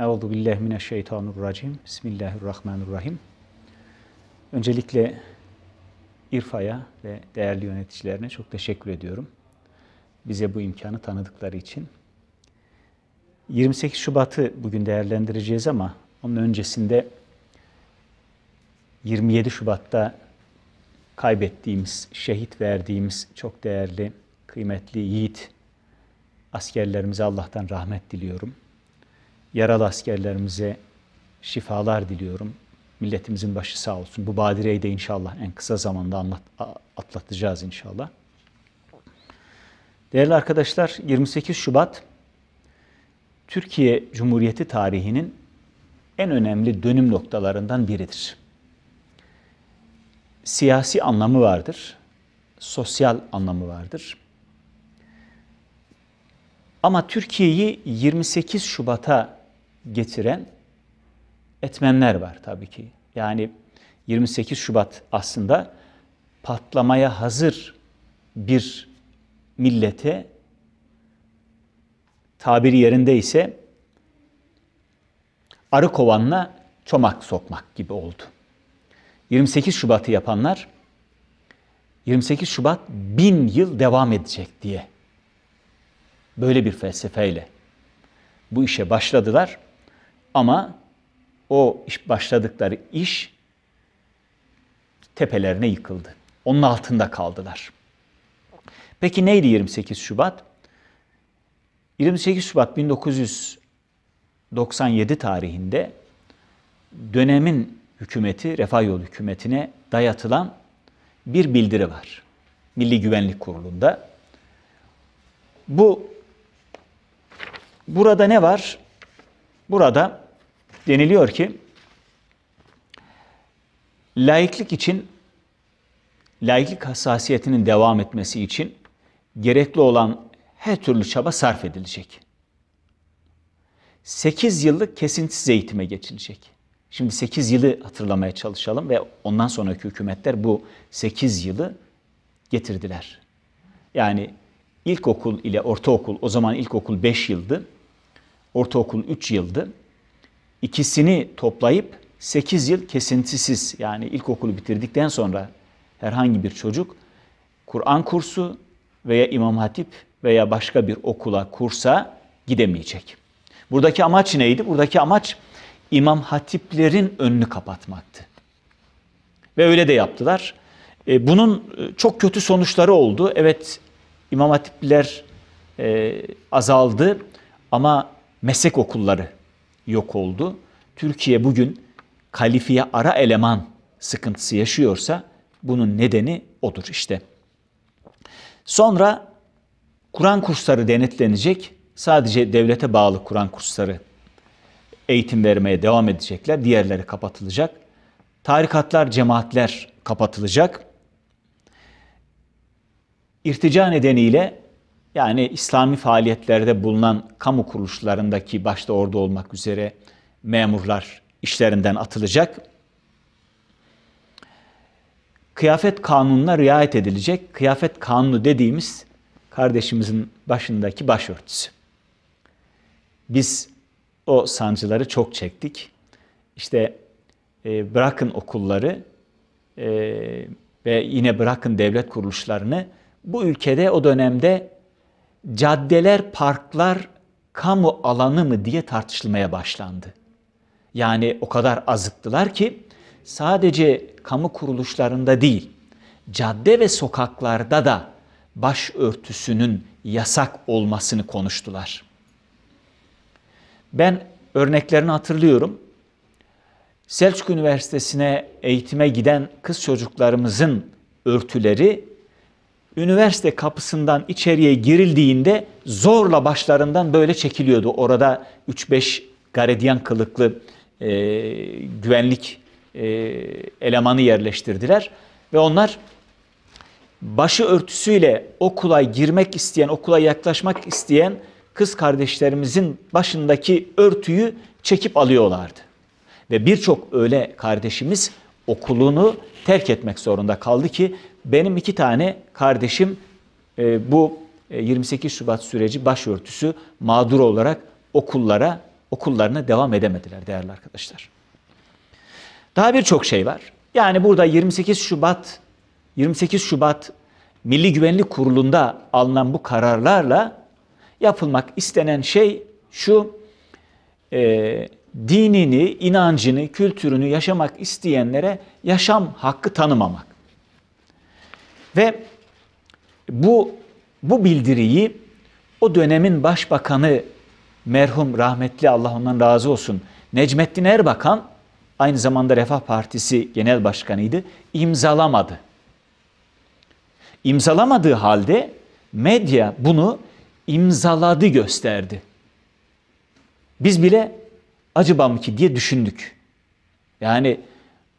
Euzu billahi mineşşeytanirracim. Bismillahirrahmanirrahim. Öncelikle İrfa'ya ve değerli yöneticilerine çok teşekkür ediyorum. Bize bu imkanı tanıdıkları için. 28 Şubat'ı bugün değerlendireceğiz ama onun öncesinde 27 Şubat'ta kaybettiğimiz, şehit verdiğimiz çok değerli, kıymetli yiğit askerlerimize Allah'tan rahmet diliyorum yaralı askerlerimize şifalar diliyorum. Milletimizin başı sağ olsun. Bu badireyi de inşallah en kısa zamanda anlat, atlatacağız inşallah. Değerli arkadaşlar 28 Şubat Türkiye Cumhuriyeti tarihinin en önemli dönüm noktalarından biridir. Siyasi anlamı vardır, sosyal anlamı vardır. Ama Türkiye'yi 28 Şubat'a getiren etmenler var tabii ki. Yani 28 Şubat aslında patlamaya hazır bir millete tabiri yerinde ise arı kovanla çomak sokmak gibi oldu. 28 Şubat'ı yapanlar 28 Şubat bin yıl devam edecek diye böyle bir felsefeyle bu işe başladılar ama o iş başladıkları iş tepelerine yıkıldı. Onun altında kaldılar. Peki neydi 28 Şubat? 28 Şubat 1997 tarihinde dönemin hükümeti, Refah Yolu hükümetine dayatılan bir bildiri var. Milli Güvenlik Kurulu'nda. Bu burada ne var? Burada deniliyor ki laiklik için laiklik hassasiyetinin devam etmesi için gerekli olan her türlü çaba sarf edilecek. 8 yıllık kesintisiz eğitime geçilecek. Şimdi 8 yılı hatırlamaya çalışalım ve ondan sonraki hükümetler bu 8 yılı getirdiler. Yani ilkokul ile ortaokul, o zaman ilkokul 5 yıldı, ortaokul 3 yıldı ikisini toplayıp 8 yıl kesintisiz yani ilkokulu bitirdikten sonra herhangi bir çocuk Kur'an kursu veya İmam Hatip veya başka bir okula, kursa gidemeyecek. Buradaki amaç neydi? Buradaki amaç İmam Hatiplerin önünü kapatmaktı. Ve öyle de yaptılar. E, bunun e, çok kötü sonuçları oldu. Evet İmam Hatipler e, azaldı ama meslek okulları yok oldu. Türkiye bugün kalifiye ara eleman sıkıntısı yaşıyorsa bunun nedeni odur işte. Sonra Kur'an kursları denetlenecek. Sadece devlete bağlı Kur'an kursları eğitim vermeye devam edecekler. Diğerleri kapatılacak. Tarikatlar, cemaatler kapatılacak. İrtica nedeniyle yani İslami faaliyetlerde bulunan kamu kuruluşlarındaki başta orada olmak üzere memurlar işlerinden atılacak. Kıyafet kanununa riayet edilecek. Kıyafet kanunu dediğimiz kardeşimizin başındaki başörtüsü. Biz o sancıları çok çektik. İşte e, bırakın okulları e, ve yine bırakın devlet kuruluşlarını bu ülkede o dönemde caddeler, parklar kamu alanı mı diye tartışılmaya başlandı. Yani o kadar azıttılar ki sadece kamu kuruluşlarında değil, cadde ve sokaklarda da başörtüsünün yasak olmasını konuştular. Ben örneklerini hatırlıyorum. Selçuk Üniversitesi'ne eğitime giden kız çocuklarımızın örtüleri üniversite kapısından içeriye girildiğinde zorla başlarından böyle çekiliyordu. Orada 3-5 garediyan kılıklı e, güvenlik e, elemanı yerleştirdiler. Ve onlar başı örtüsüyle okula girmek isteyen, okula yaklaşmak isteyen kız kardeşlerimizin başındaki örtüyü çekip alıyorlardı. Ve birçok öyle kardeşimiz okulunu terk etmek zorunda kaldı ki benim iki tane kardeşim e, bu 28 e, Şubat süreci başörtüsü mağdur olarak okullara, okullarına devam edemediler değerli arkadaşlar. Daha birçok şey var. Yani burada 28 Şubat 28 Şubat Milli Güvenlik Kurulu'nda alınan bu kararlarla yapılmak istenen şey şu e, dinini, inancını, kültürünü yaşamak isteyenlere yaşam hakkı tanımamak. Ve bu bu bildiriyi o dönemin başbakanı merhum rahmetli Allah ondan razı olsun Necmettin Erbakan aynı zamanda Refah Partisi Genel Başkanıydı imzalamadı. İmzalamadığı halde medya bunu imzaladı gösterdi. Biz bile acaba mı ki diye düşündük. Yani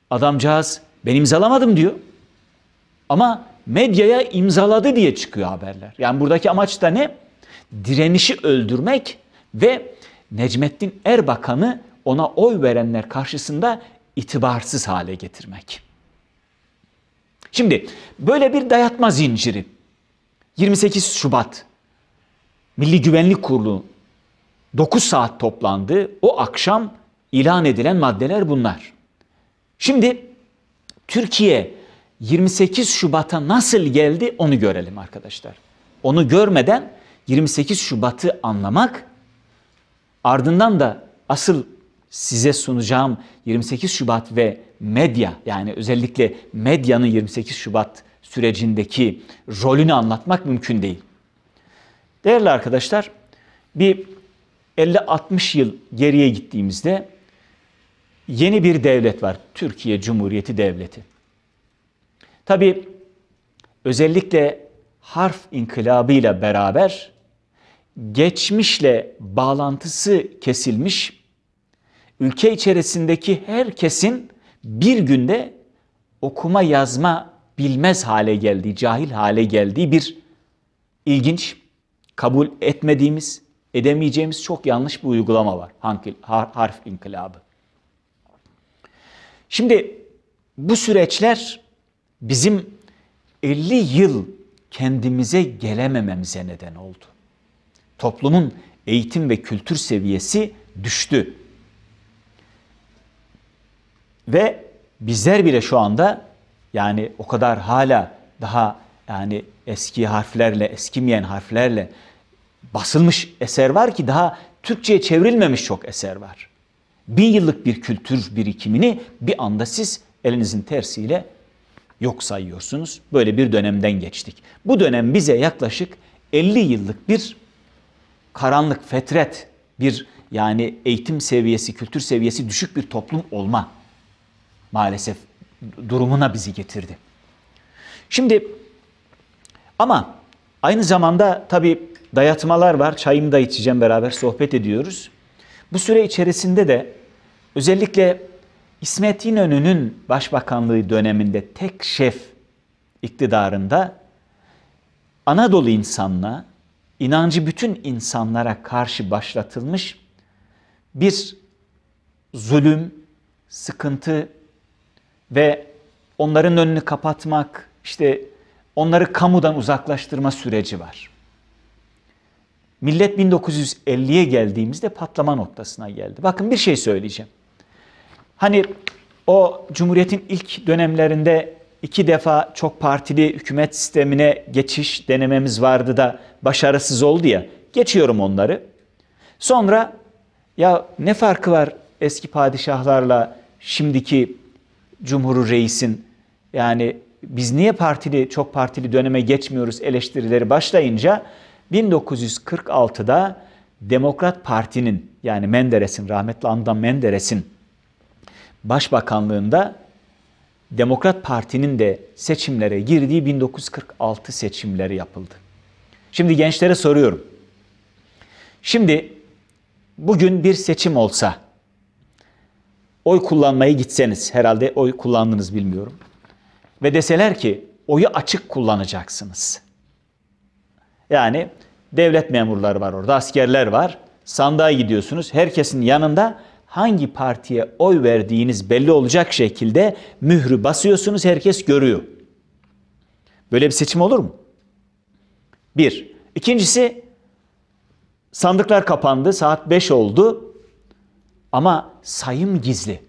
adamcağız ben imzalamadım diyor. Ama medyaya imzaladı diye çıkıyor haberler. Yani buradaki amaç da ne? Direnişi öldürmek ve Necmettin Erbakan'ı ona oy verenler karşısında itibarsız hale getirmek. Şimdi böyle bir dayatma zinciri 28 Şubat Milli Güvenlik Kurulu 9 saat toplandı. O akşam ilan edilen maddeler bunlar. Şimdi Türkiye 28 Şubat'a nasıl geldi onu görelim arkadaşlar. Onu görmeden 28 Şubat'ı anlamak ardından da asıl size sunacağım 28 Şubat ve medya yani özellikle medyanın 28 Şubat sürecindeki rolünü anlatmak mümkün değil. Değerli arkadaşlar bir 50-60 yıl geriye gittiğimizde yeni bir devlet var. Türkiye Cumhuriyeti Devleti. Tabi özellikle harf inkılabıyla beraber geçmişle bağlantısı kesilmiş, ülke içerisindeki herkesin bir günde okuma yazma bilmez hale geldiği, cahil hale geldiği bir ilginç, kabul etmediğimiz, edemeyeceğimiz çok yanlış bir uygulama var. Harf inkılabı. Şimdi bu süreçler bizim 50 yıl kendimize gelemememize neden oldu. Toplumun eğitim ve kültür seviyesi düştü. Ve bizler bile şu anda yani o kadar hala daha yani eski harflerle, eskimeyen harflerle basılmış eser var ki daha Türkçe'ye çevrilmemiş çok eser var. Bin yıllık bir kültür birikimini bir anda siz elinizin tersiyle yok sayıyorsunuz. Böyle bir dönemden geçtik. Bu dönem bize yaklaşık 50 yıllık bir karanlık fetret, bir yani eğitim seviyesi, kültür seviyesi düşük bir toplum olma maalesef durumuna bizi getirdi. Şimdi ama aynı zamanda tabii dayatmalar var. Çayımı da içeceğim beraber sohbet ediyoruz. Bu süre içerisinde de özellikle İsmet İnönü'nün başbakanlığı döneminde tek şef iktidarında Anadolu insanına, inancı bütün insanlara karşı başlatılmış bir zulüm, sıkıntı ve onların önünü kapatmak, işte onları kamudan uzaklaştırma süreci var. Millet 1950'ye geldiğimizde patlama noktasına geldi. Bakın bir şey söyleyeceğim. Hani o Cumhuriyet'in ilk dönemlerinde iki defa çok partili hükümet sistemine geçiş denememiz vardı da başarısız oldu ya. Geçiyorum onları. Sonra ya ne farkı var eski padişahlarla şimdiki cumhuru reisin yani biz niye partili çok partili döneme geçmiyoruz eleştirileri başlayınca 1946'da Demokrat Parti'nin yani Menderes'in rahmetli Andan Menderes'in Başbakanlığında Demokrat Parti'nin de seçimlere girdiği 1946 seçimleri yapıldı. Şimdi gençlere soruyorum. Şimdi bugün bir seçim olsa oy kullanmayı gitseniz herhalde oy kullandınız bilmiyorum. Ve deseler ki oyu açık kullanacaksınız. Yani devlet memurları var orada, askerler var. Sandığa gidiyorsunuz. Herkesin yanında hangi partiye oy verdiğiniz belli olacak şekilde mührü basıyorsunuz herkes görüyor. Böyle bir seçim olur mu? Bir. İkincisi sandıklar kapandı saat 5 oldu ama sayım gizli.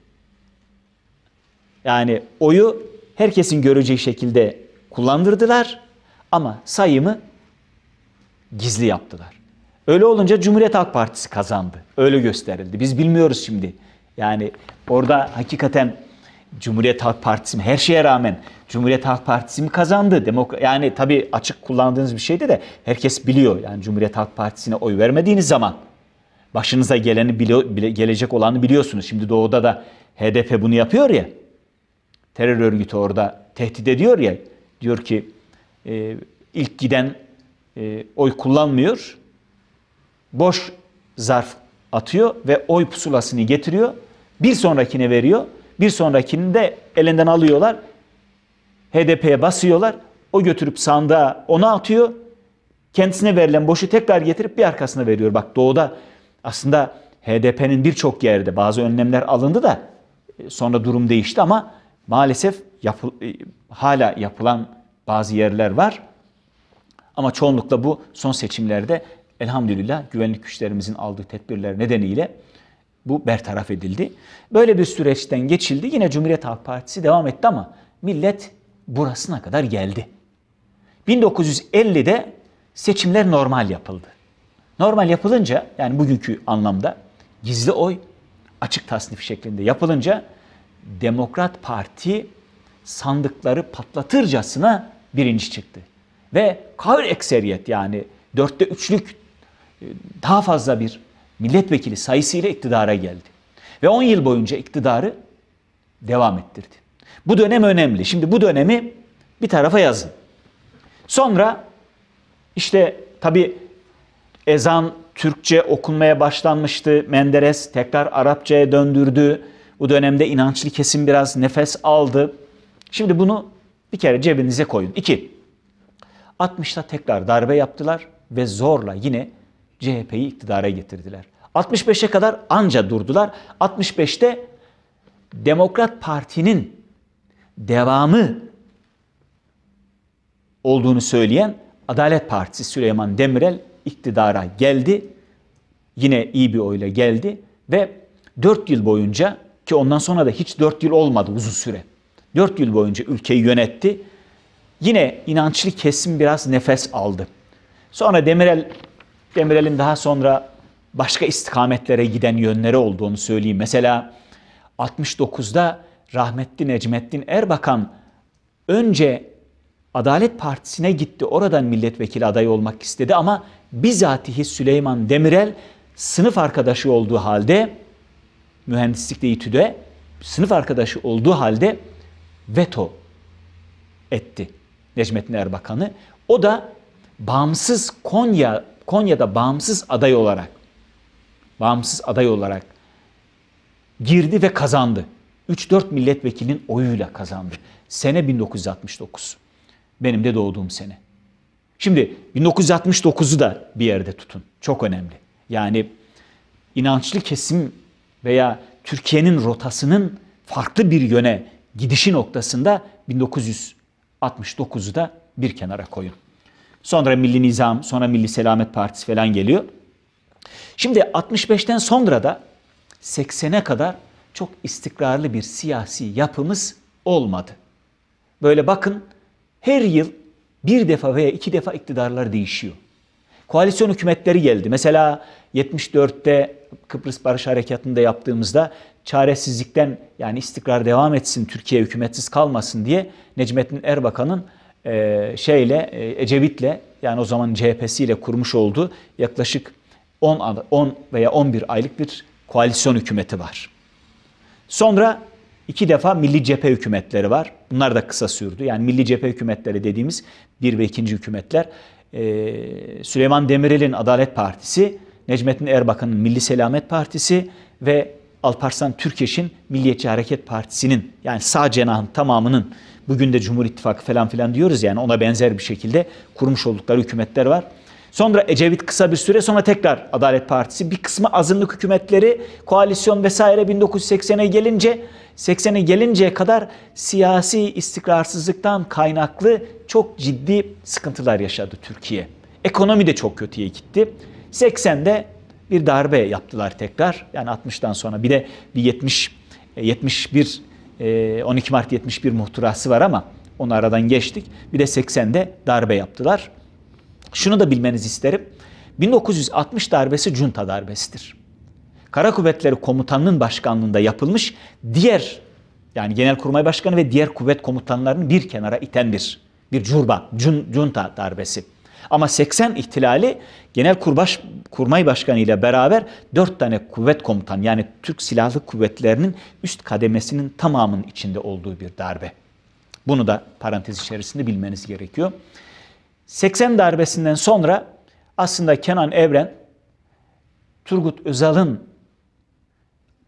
Yani oyu herkesin göreceği şekilde kullandırdılar ama sayımı gizli yaptılar. Öyle olunca Cumhuriyet Halk Partisi kazandı. Öyle gösterildi. Biz bilmiyoruz şimdi. Yani orada hakikaten Cumhuriyet Halk Partisi mi? Her şeye rağmen Cumhuriyet Halk Partisi mi kazandı? Demok yani tabii açık kullandığınız bir şeydi de herkes biliyor. Yani Cumhuriyet Halk Partisi'ne oy vermediğiniz zaman başınıza geleni bile, bile, gelecek olanı biliyorsunuz. Şimdi doğuda da HDP bunu yapıyor ya. Terör örgütü orada tehdit ediyor ya. Diyor ki e, ilk giden e, oy kullanmıyor boş zarf atıyor ve oy pusulasını getiriyor. Bir sonrakine veriyor. Bir sonrakini de elinden alıyorlar. HDP'ye basıyorlar. O götürüp sandığa ona atıyor. Kendisine verilen boşu tekrar getirip bir arkasına veriyor. Bak doğuda aslında HDP'nin birçok yerde bazı önlemler alındı da e, sonra durum değişti ama maalesef yapı, e, hala yapılan bazı yerler var. Ama çoğunlukla bu son seçimlerde elhamdülillah güvenlik güçlerimizin aldığı tedbirler nedeniyle bu bertaraf edildi. Böyle bir süreçten geçildi. Yine Cumhuriyet Halk Partisi devam etti ama millet burasına kadar geldi. 1950'de seçimler normal yapıldı. Normal yapılınca yani bugünkü anlamda gizli oy açık tasnif şeklinde yapılınca Demokrat Parti sandıkları patlatırcasına birinci çıktı. Ve kavr ekseriyet yani dörtte üçlük daha fazla bir milletvekili sayısıyla iktidara geldi. Ve 10 yıl boyunca iktidarı devam ettirdi. Bu dönem önemli. Şimdi bu dönemi bir tarafa yazın. Sonra işte tabi ezan Türkçe okunmaya başlanmıştı. Menderes tekrar Arapçaya döndürdü. Bu dönemde inançlı kesim biraz nefes aldı. Şimdi bunu bir kere cebinize koyun. İki, 60'ta tekrar darbe yaptılar ve zorla yine CHP'yi iktidara getirdiler. 65'e kadar anca durdular. 65'te Demokrat Parti'nin devamı olduğunu söyleyen Adalet Partisi Süleyman Demirel iktidara geldi. Yine iyi bir oyla geldi ve 4 yıl boyunca ki ondan sonra da hiç 4 yıl olmadı uzun süre. 4 yıl boyunca ülkeyi yönetti. Yine inançlı kesim biraz nefes aldı. Sonra Demirel Demirel'in daha sonra başka istikametlere giden yönleri olduğunu söyleyeyim. Mesela 69'da rahmetli Necmettin Erbakan önce Adalet Partisi'ne gitti. Oradan milletvekili adayı olmak istedi ama bizatihi Süleyman Demirel sınıf arkadaşı olduğu halde mühendislikte İTÜ'de sınıf arkadaşı olduğu halde veto etti Necmettin Erbakan'ı. O da bağımsız Konya Konya'da bağımsız aday olarak bağımsız aday olarak girdi ve kazandı. 3-4 milletvekilinin oyuyla kazandı. Sene 1969. Benim de doğduğum sene. Şimdi 1969'u da bir yerde tutun. Çok önemli. Yani inançlı kesim veya Türkiye'nin rotasının farklı bir yöne gidişi noktasında 1969'u da bir kenara koyun. Sonra Milli Nizam, sonra Milli Selamet Partisi falan geliyor. Şimdi 65'ten sonra da 80'e kadar çok istikrarlı bir siyasi yapımız olmadı. Böyle bakın her yıl bir defa veya iki defa iktidarlar değişiyor. Koalisyon hükümetleri geldi. Mesela 74'te Kıbrıs Barış Harekatı'nda yaptığımızda çaresizlikten yani istikrar devam etsin, Türkiye hükümetsiz kalmasın diye Necmettin Erbakan'ın e, şeyle e, Ecevit'le yani o zaman CHP'siyle kurmuş olduğu yaklaşık 10, 10 veya 11 aylık bir koalisyon hükümeti var. Sonra iki defa milli cephe hükümetleri var. Bunlar da kısa sürdü. Yani milli cephe hükümetleri dediğimiz bir ve ikinci hükümetler. E, Süleyman Demirel'in Adalet Partisi, Necmettin Erbakan'ın Milli Selamet Partisi ve Alparslan Türkeş'in Milliyetçi Hareket Partisi'nin yani sağ cenahın tamamının Bugün de Cumhur İttifakı falan filan diyoruz yani ona benzer bir şekilde kurmuş oldukları hükümetler var. Sonra Ecevit kısa bir süre sonra tekrar Adalet Partisi bir kısmı azınlık hükümetleri koalisyon vesaire 1980'e gelince 80'e gelinceye kadar siyasi istikrarsızlıktan kaynaklı çok ciddi sıkıntılar yaşadı Türkiye. Ekonomi de çok kötüye gitti. 80'de bir darbe yaptılar tekrar. Yani 60'tan sonra bir de bir 70 71 e, 12 ee, Mart 71 muhtırası var ama onu aradan geçtik. Bir de 80'de darbe yaptılar. Şunu da bilmenizi isterim. 1960 darbesi junta darbesidir. Kara Kuvvetleri Komutanının başkanlığında yapılmış diğer yani Genelkurmay Başkanı ve diğer kuvvet komutanlarını bir kenara iten bir bir curba, cun, junta darbesi. Ama 80 ihtilali Genel Kurbaş, Kurmay Başkanı ile beraber 4 tane kuvvet komutan yani Türk Silahlı Kuvvetleri'nin üst kademesinin tamamının içinde olduğu bir darbe. Bunu da parantez içerisinde bilmeniz gerekiyor. 80 darbesinden sonra aslında Kenan Evren Turgut Özal'ın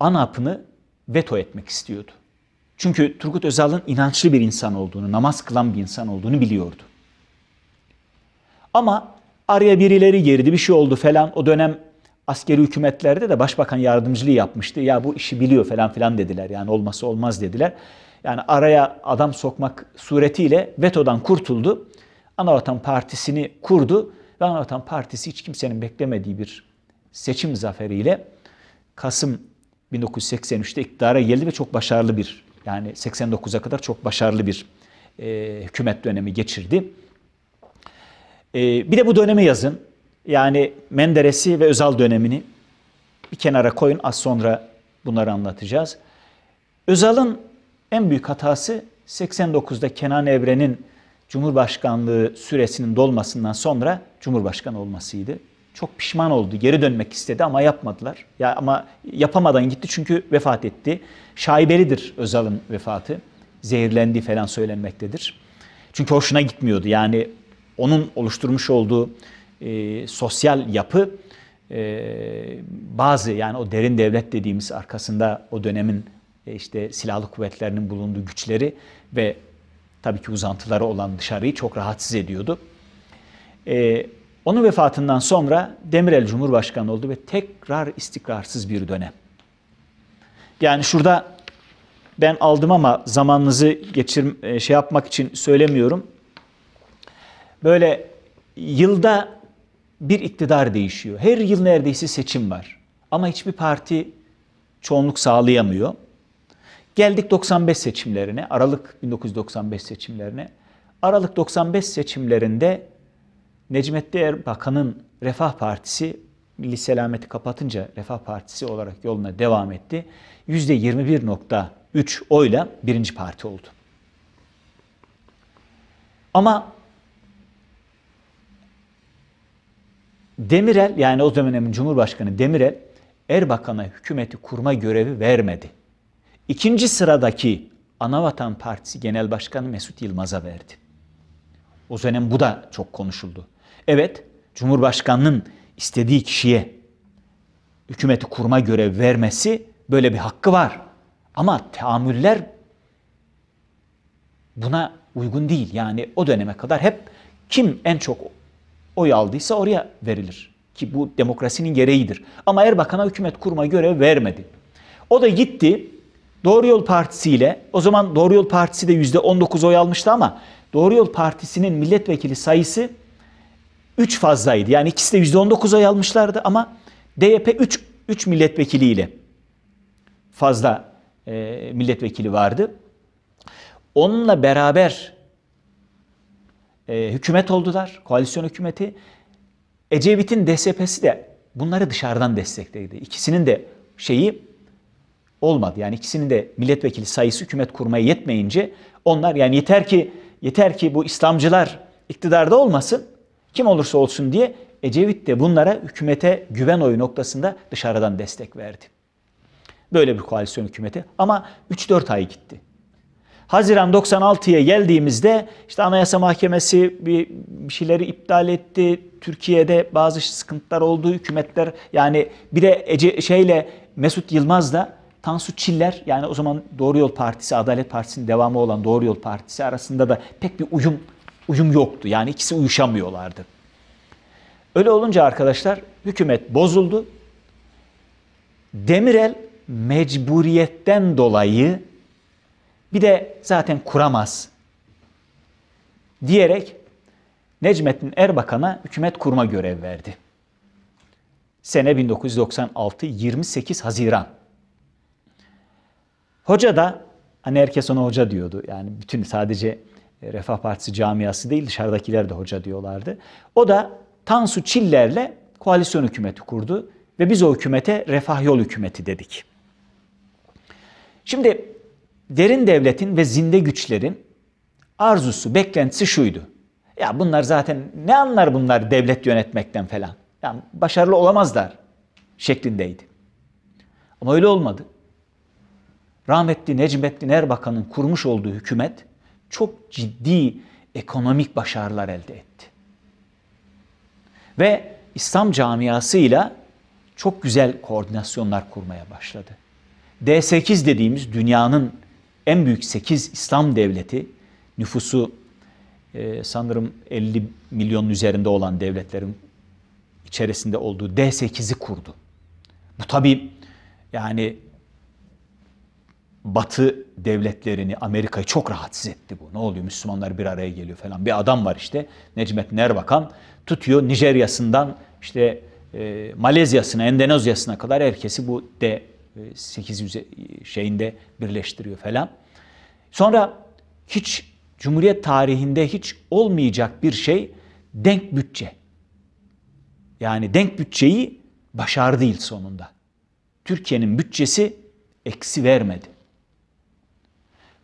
ANAP'ını veto etmek istiyordu. Çünkü Turgut Özal'ın inançlı bir insan olduğunu, namaz kılan bir insan olduğunu biliyordu. Ama araya birileri girdi, bir şey oldu falan. O dönem askeri hükümetlerde de başbakan yardımcılığı yapmıştı. Ya bu işi biliyor falan filan dediler. Yani olması olmaz dediler. Yani araya adam sokmak suretiyle vetodan kurtuldu. Anavatan Partisi'ni kurdu ve Anavatan Partisi hiç kimsenin beklemediği bir seçim zaferiyle Kasım 1983'te iktidara geldi ve çok başarılı bir yani 89'a kadar çok başarılı bir e, hükümet dönemi geçirdi. Ee, bir de bu dönemi yazın. Yani Menderes'i ve Özal dönemini bir kenara koyun. Az sonra bunları anlatacağız. Özal'ın en büyük hatası 89'da Kenan Evren'in Cumhurbaşkanlığı süresinin dolmasından sonra Cumhurbaşkanı olmasıydı. Çok pişman oldu. Geri dönmek istedi ama yapmadılar. Ya ama yapamadan gitti çünkü vefat etti. Şaibelidir Özal'ın vefatı. zehirlendi falan söylenmektedir. Çünkü hoşuna gitmiyordu. Yani onun oluşturmuş olduğu e, sosyal yapı e, bazı yani o derin devlet dediğimiz arkasında o dönemin e, işte silahlı kuvvetlerinin bulunduğu güçleri ve tabii ki uzantıları olan dışarıyı çok rahatsız ediyordu. E, onun vefatından sonra Demirel Cumhurbaşkanı oldu ve tekrar istikrarsız bir dönem. Yani şurada ben aldım ama zamanınızı geçir e, şey yapmak için söylemiyorum böyle yılda bir iktidar değişiyor. Her yıl neredeyse seçim var. Ama hiçbir parti çoğunluk sağlayamıyor. Geldik 95 seçimlerine, Aralık 1995 seçimlerine. Aralık 95 seçimlerinde Necmettin Erbakan'ın Refah Partisi, Milli Selameti kapatınca Refah Partisi olarak yoluna devam etti. %21.3 oyla birinci parti oldu. Ama Demirel yani o dönemin Cumhurbaşkanı Demirel Erbakan'a hükümeti kurma görevi vermedi. İkinci sıradaki Anavatan Partisi Genel Başkanı Mesut Yılmaz'a verdi. O dönem bu da çok konuşuldu. Evet, Cumhurbaşkanının istediği kişiye hükümeti kurma görevi vermesi böyle bir hakkı var. Ama teamüller buna uygun değil. Yani o döneme kadar hep kim en çok oy aldıysa oraya verilir. Ki bu demokrasinin gereğidir. Ama Erbakan'a hükümet kurma görevi vermedi. O da gitti Doğru Yol Partisi ile o zaman Doğru Yol Partisi de %19 oy almıştı ama Doğru Yol Partisi'nin milletvekili sayısı 3 fazlaydı. Yani ikisi de %19 oy almışlardı ama DYP 3, 3 milletvekiliyle fazla e, milletvekili vardı. Onunla beraber e, hükümet oldular, koalisyon hükümeti. Ecevit'in DSP'si de bunları dışarıdan destekledi. İkisinin de şeyi olmadı. Yani ikisinin de milletvekili sayısı hükümet kurmaya yetmeyince onlar yani yeter ki yeter ki bu İslamcılar iktidarda olmasın, kim olursa olsun diye Ecevit de bunlara hükümete güven oyu noktasında dışarıdan destek verdi. Böyle bir koalisyon hükümeti ama 3-4 ay gitti. Haziran 96'ya geldiğimizde işte Anayasa Mahkemesi bir, bir şeyleri iptal etti. Türkiye'de bazı sıkıntılar oldu. Hükümetler yani bir de Ece, şeyle Mesut Yılmaz da Tansu Çiller yani o zaman Doğru Yol Partisi, Adalet Partisi'nin devamı olan Doğru Yol Partisi arasında da pek bir uyum uyum yoktu. Yani ikisi uyuşamıyorlardı. Öyle olunca arkadaşlar hükümet bozuldu. Demirel mecburiyetten dolayı bir de zaten kuramaz diyerek Necmettin Erbakan'a hükümet kurma görev verdi. Sene 1996 28 Haziran. Hoca da hani herkes ona hoca diyordu. Yani bütün sadece Refah Partisi camiası değil dışarıdakiler de hoca diyorlardı. O da Tansu Çiller'le koalisyon hükümeti kurdu ve biz o hükümete Refah Yol Hükümeti dedik. Şimdi derin devletin ve zinde güçlerin arzusu, beklentisi şuydu. Ya bunlar zaten ne anlar bunlar devlet yönetmekten falan. Yani başarılı olamazlar şeklindeydi. Ama öyle olmadı. Rahmetli Necmettin Erbakan'ın kurmuş olduğu hükümet çok ciddi ekonomik başarılar elde etti. Ve İslam camiasıyla çok güzel koordinasyonlar kurmaya başladı. D8 dediğimiz dünyanın en büyük 8 İslam devleti nüfusu e, sanırım 50 milyonun üzerinde olan devletlerin içerisinde olduğu D8'i kurdu. Bu tabi yani Batı devletlerini, Amerika'yı çok rahatsız etti bu. Ne oluyor Müslümanlar bir araya geliyor falan. Bir adam var işte Necmettin Erbakan tutuyor Nijerya'sından işte e, Malezya'sına, Endonezya'sına kadar herkesi bu D 800 e, e, şeyinde birleştiriyor falan. Sonra hiç Cumhuriyet tarihinde hiç olmayacak bir şey denk bütçe. Yani denk bütçeyi başardı il sonunda. Türkiye'nin bütçesi eksi vermedi.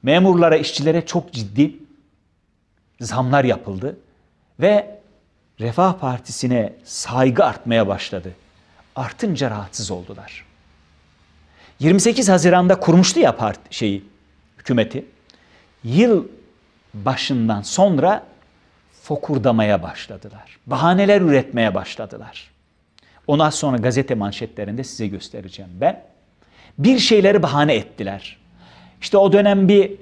Memurlara, işçilere çok ciddi zamlar yapıldı ve Refah Partisi'ne saygı artmaya başladı. Artınca rahatsız oldular. 28 Haziran'da kurmuştu ya parti şeyi, hükümeti. Yıl başından sonra fokurdamaya başladılar. Bahaneler üretmeye başladılar. Ona sonra gazete manşetlerinde size göstereceğim ben. Bir şeyleri bahane ettiler. İşte o dönem bir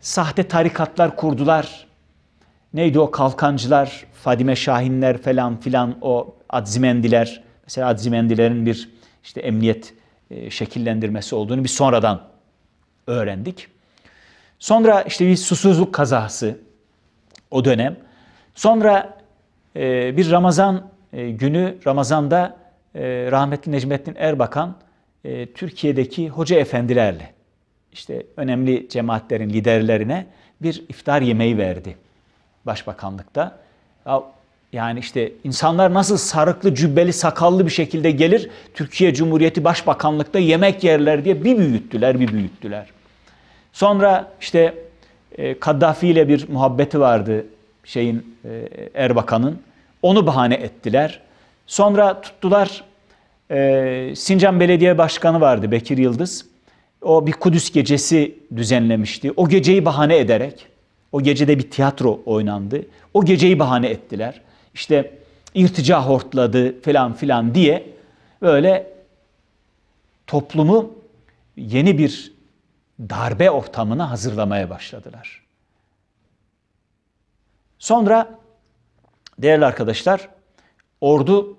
sahte tarikatlar kurdular. Neydi o kalkancılar, Fadime Şahinler falan filan o Adzimendiler. Mesela Adzimendilerin bir işte emniyet e, şekillendirmesi olduğunu bir sonradan öğrendik. Sonra işte bir susuzluk kazası o dönem. Sonra e, bir Ramazan e, günü Ramazan'da rahmetli Necmettin Erbakan Türkiye'deki hoca efendilerle işte önemli cemaatlerin liderlerine bir iftar yemeği verdi başbakanlıkta. Yani işte insanlar nasıl sarıklı, cübbeli, sakallı bir şekilde gelir, Türkiye Cumhuriyeti Başbakanlık'ta yemek yerler diye bir büyüttüler, bir büyüttüler. Sonra işte e, Kaddafi ile bir muhabbeti vardı şeyin e, Erbakan'ın. Onu bahane ettiler. Sonra tuttular e, Sincan Belediye Başkanı vardı Bekir Yıldız. O bir Kudüs gecesi düzenlemişti. O geceyi bahane ederek, o gecede bir tiyatro oynandı. O geceyi bahane ettiler işte irtica hortladı falan filan diye böyle toplumu yeni bir darbe ortamına hazırlamaya başladılar. Sonra değerli arkadaşlar ordu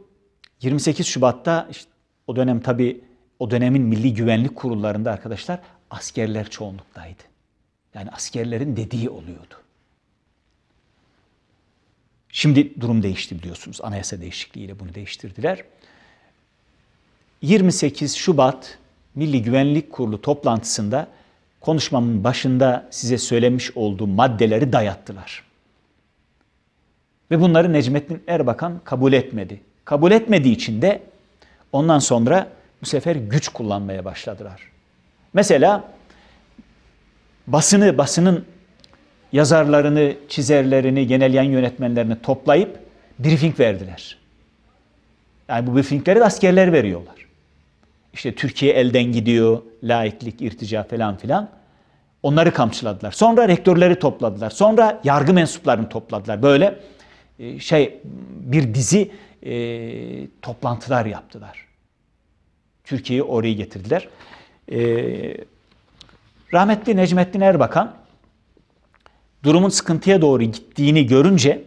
28 Şubat'ta işte o dönem tabi o dönemin milli güvenlik kurullarında arkadaşlar askerler çoğunluktaydı. Yani askerlerin dediği oluyordu. Şimdi durum değişti biliyorsunuz. Anayasa değişikliğiyle bunu değiştirdiler. 28 Şubat Milli Güvenlik Kurulu toplantısında konuşmamın başında size söylemiş olduğu maddeleri dayattılar. Ve bunları Necmettin Erbakan kabul etmedi. Kabul etmediği için de ondan sonra bu sefer güç kullanmaya başladılar. Mesela basını, basının yazarlarını, çizerlerini, genel yan yönetmenlerini toplayıp briefing verdiler. Yani bu briefingleri de askerler veriyorlar. İşte Türkiye elden gidiyor, laiklik, irtica falan filan. Onları kamçıladılar. Sonra rektörleri topladılar. Sonra yargı mensuplarını topladılar. Böyle e, şey bir dizi e, toplantılar yaptılar. Türkiye'yi oraya getirdiler. E, rahmetli Necmettin Erbakan durumun sıkıntıya doğru gittiğini görünce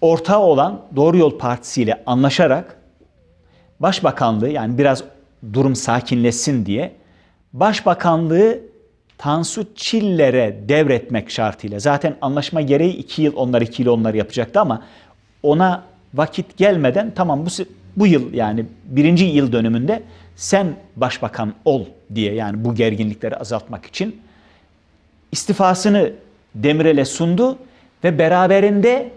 ortağı olan Doğru Yol Partisi ile anlaşarak Başbakanlığı yani biraz durum sakinleşsin diye Başbakanlığı Tansu Çiller'e devretmek şartıyla zaten anlaşma gereği 2 yıl onlar 2 yıl onlar yapacaktı ama ona vakit gelmeden tamam bu bu yıl yani birinci yıl dönümünde sen başbakan ol diye yani bu gerginlikleri azaltmak için istifasını Demirel'e sundu ve beraberinde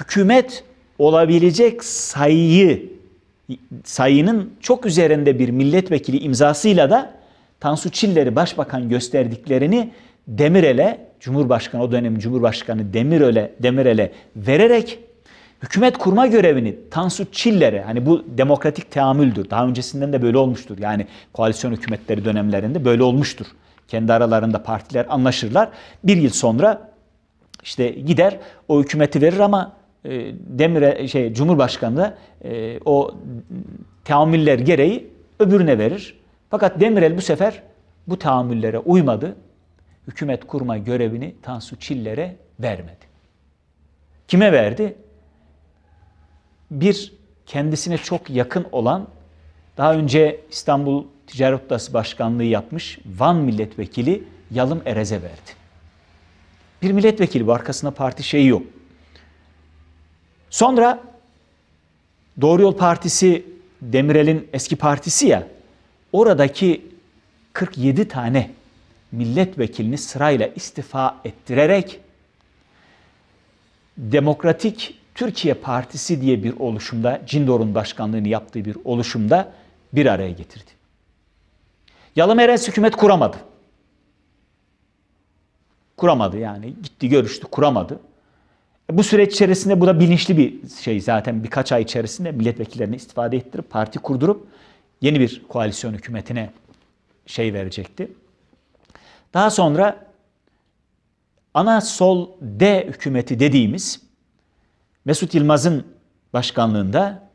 hükümet olabilecek sayıyı sayının çok üzerinde bir milletvekili imzasıyla da Tansu Çiller'i başbakan gösterdiklerini Demirel'e, Cumhurbaşkanı o dönem Cumhurbaşkanı Demirel'e Demirel'e vererek hükümet kurma görevini Tansu Çiller'e hani bu demokratik teamüldür. Daha öncesinden de böyle olmuştur. Yani koalisyon hükümetleri dönemlerinde böyle olmuştur. Kendi aralarında partiler anlaşırlar. Bir yıl sonra işte gider o hükümeti verir ama e, Demir'e şey Cumhurbaşkanı da e, o tahammüller gereği öbürüne verir. Fakat Demirel bu sefer bu tahammüllere uymadı. Hükümet kurma görevini Tansu Çiller'e vermedi. Kime verdi? Bir kendisine çok yakın olan daha önce İstanbul Ticaret Odası Başkanlığı yapmış Van Milletvekili Yalım Erez'e verdi. Bir milletvekili bu arkasında parti şeyi yok. Sonra Doğru Yol Partisi Demirel'in eski partisi ya oradaki 47 tane milletvekilini sırayla istifa ettirerek Demokratik Türkiye Partisi diye bir oluşumda, Cindor'un başkanlığını yaptığı bir oluşumda bir araya getirdi. Yalımeres hükümet kuramadı. Kuramadı yani. Gitti görüştü kuramadı. Bu süreç içerisinde bu da bilinçli bir şey zaten birkaç ay içerisinde milletvekillerini istifade ettirip parti kurdurup yeni bir koalisyon hükümetine şey verecekti. Daha sonra ana sol D hükümeti dediğimiz Mesut Yılmaz'ın başkanlığında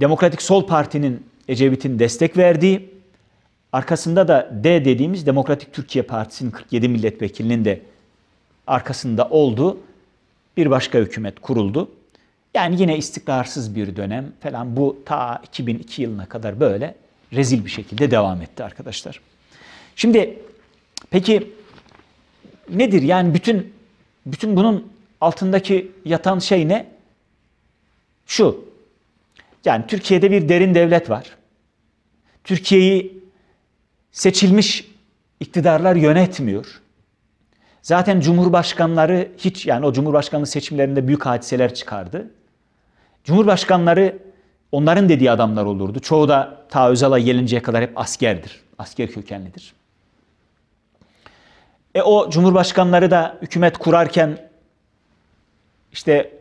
Demokratik Sol Parti'nin Ecevit'in destek verdiği Arkasında da D dediğimiz Demokratik Türkiye Partisi'nin 47 milletvekilinin de arkasında oldu. Bir başka hükümet kuruldu. Yani yine istikrarsız bir dönem falan bu ta 2002 yılına kadar böyle rezil bir şekilde devam etti arkadaşlar. Şimdi peki nedir yani bütün bütün bunun altındaki yatan şey ne? Şu. Yani Türkiye'de bir derin devlet var. Türkiye'yi seçilmiş iktidarlar yönetmiyor. Zaten cumhurbaşkanları hiç yani o cumhurbaşkanlığı seçimlerinde büyük hadiseler çıkardı. Cumhurbaşkanları onların dediği adamlar olurdu. Çoğu da ta Özal'a gelinceye kadar hep askerdir. Asker kökenlidir. E o cumhurbaşkanları da hükümet kurarken işte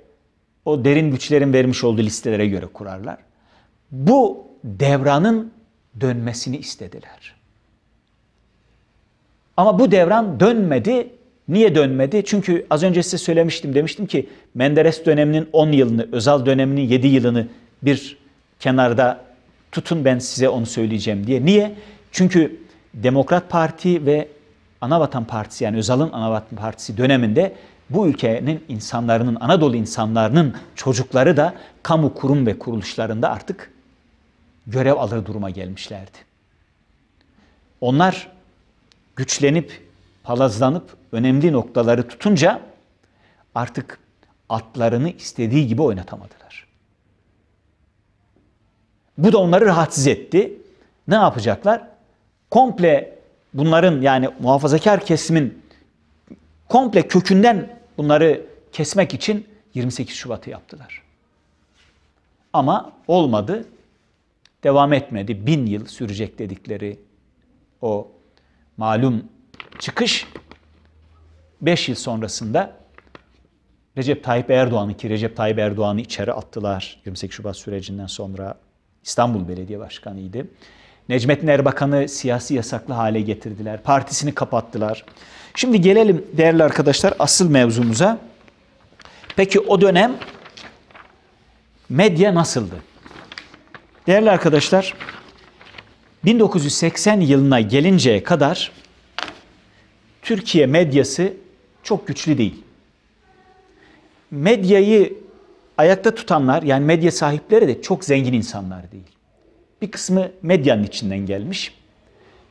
o derin güçlerin vermiş olduğu listelere göre kurarlar. Bu devranın dönmesini istediler. Ama bu devran dönmedi. Niye dönmedi? Çünkü az önce size söylemiştim. Demiştim ki Menderes döneminin 10 yılını, Özal döneminin 7 yılını bir kenarda tutun ben size onu söyleyeceğim diye. Niye? Çünkü Demokrat Parti ve Anavatan Partisi yani Özal'ın Anavatan Partisi döneminde bu ülkenin insanların, Anadolu insanların çocukları da kamu kurum ve kuruluşlarında artık görev alır duruma gelmişlerdi. Onlar güçlenip, palazlanıp önemli noktaları tutunca artık atlarını istediği gibi oynatamadılar. Bu da onları rahatsız etti. Ne yapacaklar? Komple bunların yani muhafazakar kesimin komple kökünden bunları kesmek için 28 Şubat'ı yaptılar. Ama olmadı. Devam etmedi. Bin yıl sürecek dedikleri o malum çıkış 5 yıl sonrasında Recep Tayyip Erdoğan'ı ki Recep Tayyip Erdoğan'ı içeri attılar 28 Şubat sürecinden sonra İstanbul Belediye Başkanı'ydı. Necmettin Erbakan'ı siyasi yasaklı hale getirdiler. Partisini kapattılar. Şimdi gelelim değerli arkadaşlar asıl mevzumuza. Peki o dönem medya nasıldı? Değerli arkadaşlar, 1980 yılına gelinceye kadar Türkiye medyası çok güçlü değil. Medyayı ayakta tutanlar yani medya sahipleri de çok zengin insanlar değil. Bir kısmı medyanın içinden gelmiş.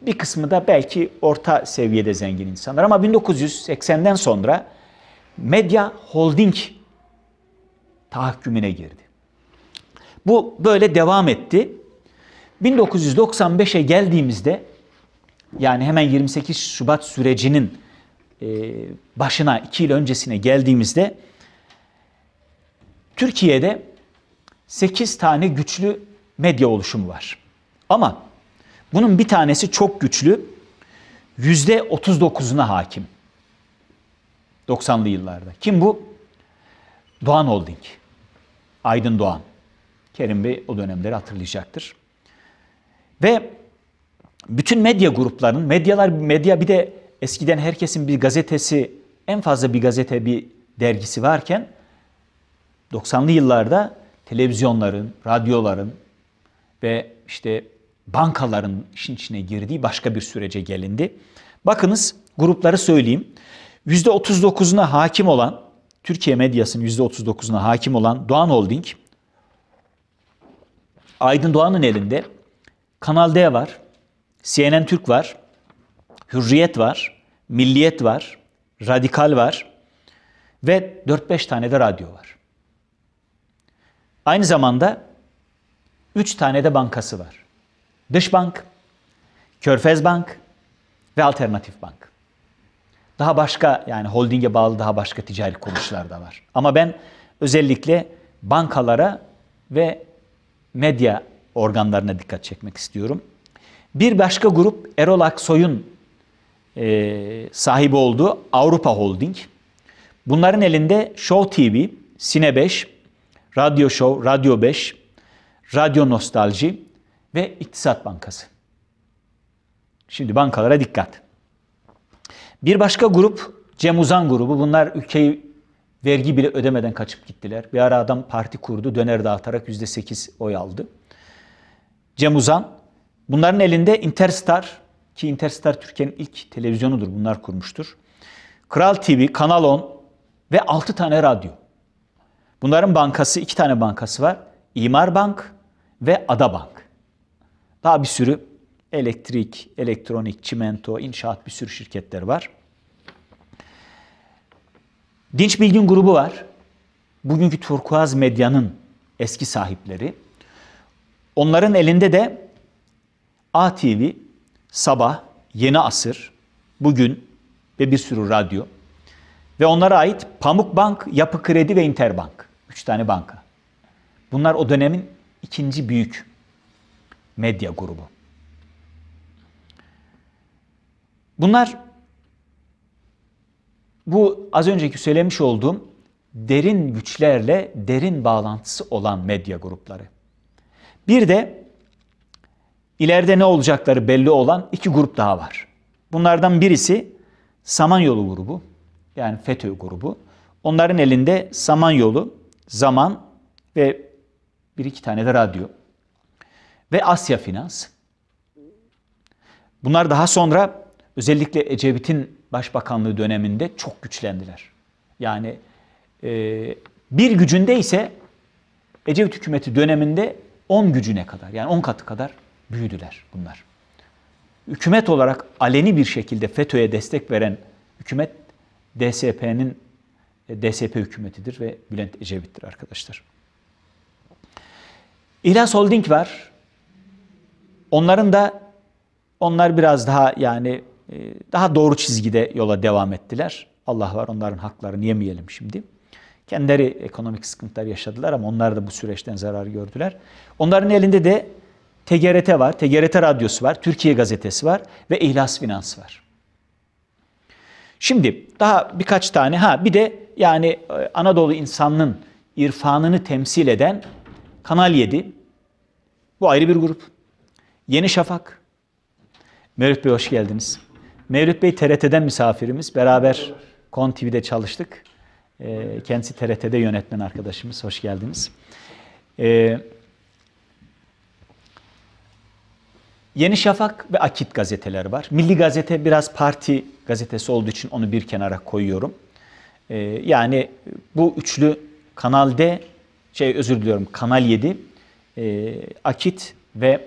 Bir kısmı da belki orta seviyede zengin insanlar ama 1980'den sonra medya holding tahakkümüne girdi. Bu böyle devam etti. 1995'e geldiğimizde yani hemen 28 Şubat sürecinin e, başına 2 yıl öncesine geldiğimizde Türkiye'de 8 tane güçlü medya oluşumu var. Ama bunun bir tanesi çok güçlü %39'una hakim. 90'lı yıllarda. Kim bu? Doğan Holding. Aydın Doğan. Kerim Bey o dönemleri hatırlayacaktır. Ve bütün medya gruplarının, medyalar, medya bir de eskiden herkesin bir gazetesi, en fazla bir gazete, bir dergisi varken 90'lı yıllarda televizyonların, radyoların ve işte bankaların işin içine girdiği başka bir sürece gelindi. Bakınız grupları söyleyeyim. %39'una hakim olan, Türkiye medyasının %39'una hakim olan Doğan Holding, Aydın Doğan'ın elinde Kanal D var. CNN Türk var. Hürriyet var. Milliyet var. Radikal var. Ve 4-5 tane de radyo var. Aynı zamanda 3 tane de bankası var. Dış Bank, Körfez Bank ve Alternatif Bank. Daha başka yani holdinge bağlı daha başka ticari kuruluşlar da var. Ama ben özellikle bankalara ve medya organlarına dikkat çekmek istiyorum. Bir başka grup Erol Aksoy'un e, sahibi olduğu Avrupa Holding. Bunların elinde Show TV, Sine 5, Radyo Show, Radyo 5, Radyo Nostalji ve İktisat Bankası. Şimdi bankalara dikkat. Bir başka grup Cem Uzan grubu. Bunlar ülkeyi vergi bile ödemeden kaçıp gittiler. Bir ara adam parti kurdu, döner dağıtarak %8 oy aldı. Cem Uzan. Bunların elinde Interstar ki Interstar Türkiye'nin ilk televizyonudur. Bunlar kurmuştur. Kral TV, Kanal 10 ve 6 tane radyo. Bunların bankası, iki tane bankası var. İmar Bank ve Ada Bank. Daha bir sürü elektrik, elektronik, çimento, inşaat bir sürü şirketler var. Dinç Bilgin grubu var. Bugünkü Turkuaz Medya'nın eski sahipleri. Onların elinde de ATV, Sabah, Yeni Asır, Bugün ve bir sürü radyo ve onlara ait Pamukbank, Yapı Kredi ve Interbank. Üç tane banka. Bunlar o dönemin ikinci büyük medya grubu. Bunlar bu az önceki söylemiş olduğum derin güçlerle derin bağlantısı olan medya grupları. Bir de ileride ne olacakları belli olan iki grup daha var. Bunlardan birisi Samanyolu grubu yani FETÖ grubu. Onların elinde Samanyolu, Zaman ve bir iki tane de radyo ve Asya Finans. Bunlar daha sonra özellikle Ecevit'in başbakanlığı döneminde çok güçlendiler. Yani e, bir gücünde ise Ecevit hükümeti döneminde 10 gücüne kadar yani 10 katı kadar büyüdüler bunlar. Hükümet olarak aleni bir şekilde FETÖ'ye destek veren hükümet DSP'nin e, DSP hükümetidir ve Bülent Ecevit'tir arkadaşlar. İhlas Holding var. Onların da onlar biraz daha yani e, daha doğru çizgide yola devam ettiler. Allah var onların haklarını yemeyelim şimdi. Kendileri ekonomik sıkıntılar yaşadılar ama onlar da bu süreçten zarar gördüler. Onların elinde de TGRT var, TGRT Radyosu var, Türkiye Gazetesi var ve İhlas Finans var. Şimdi daha birkaç tane ha bir de yani e, Anadolu insanının irfanını temsil eden Kanal 7 bu ayrı bir grup. Yeni Şafak. Mevlüt Bey hoş geldiniz. Mevlüt Bey TRT'den misafirimiz. Beraber Kon TV'de çalıştık. E, kendisi TRT'de yönetmen arkadaşımız. Hoş geldiniz. Ee, Yeni Şafak ve Akit gazeteleri var. Milli Gazete biraz parti gazetesi olduğu için onu bir kenara koyuyorum. Ee, yani bu üçlü Kanal D, şey özür diliyorum Kanal 7, e, Akit ve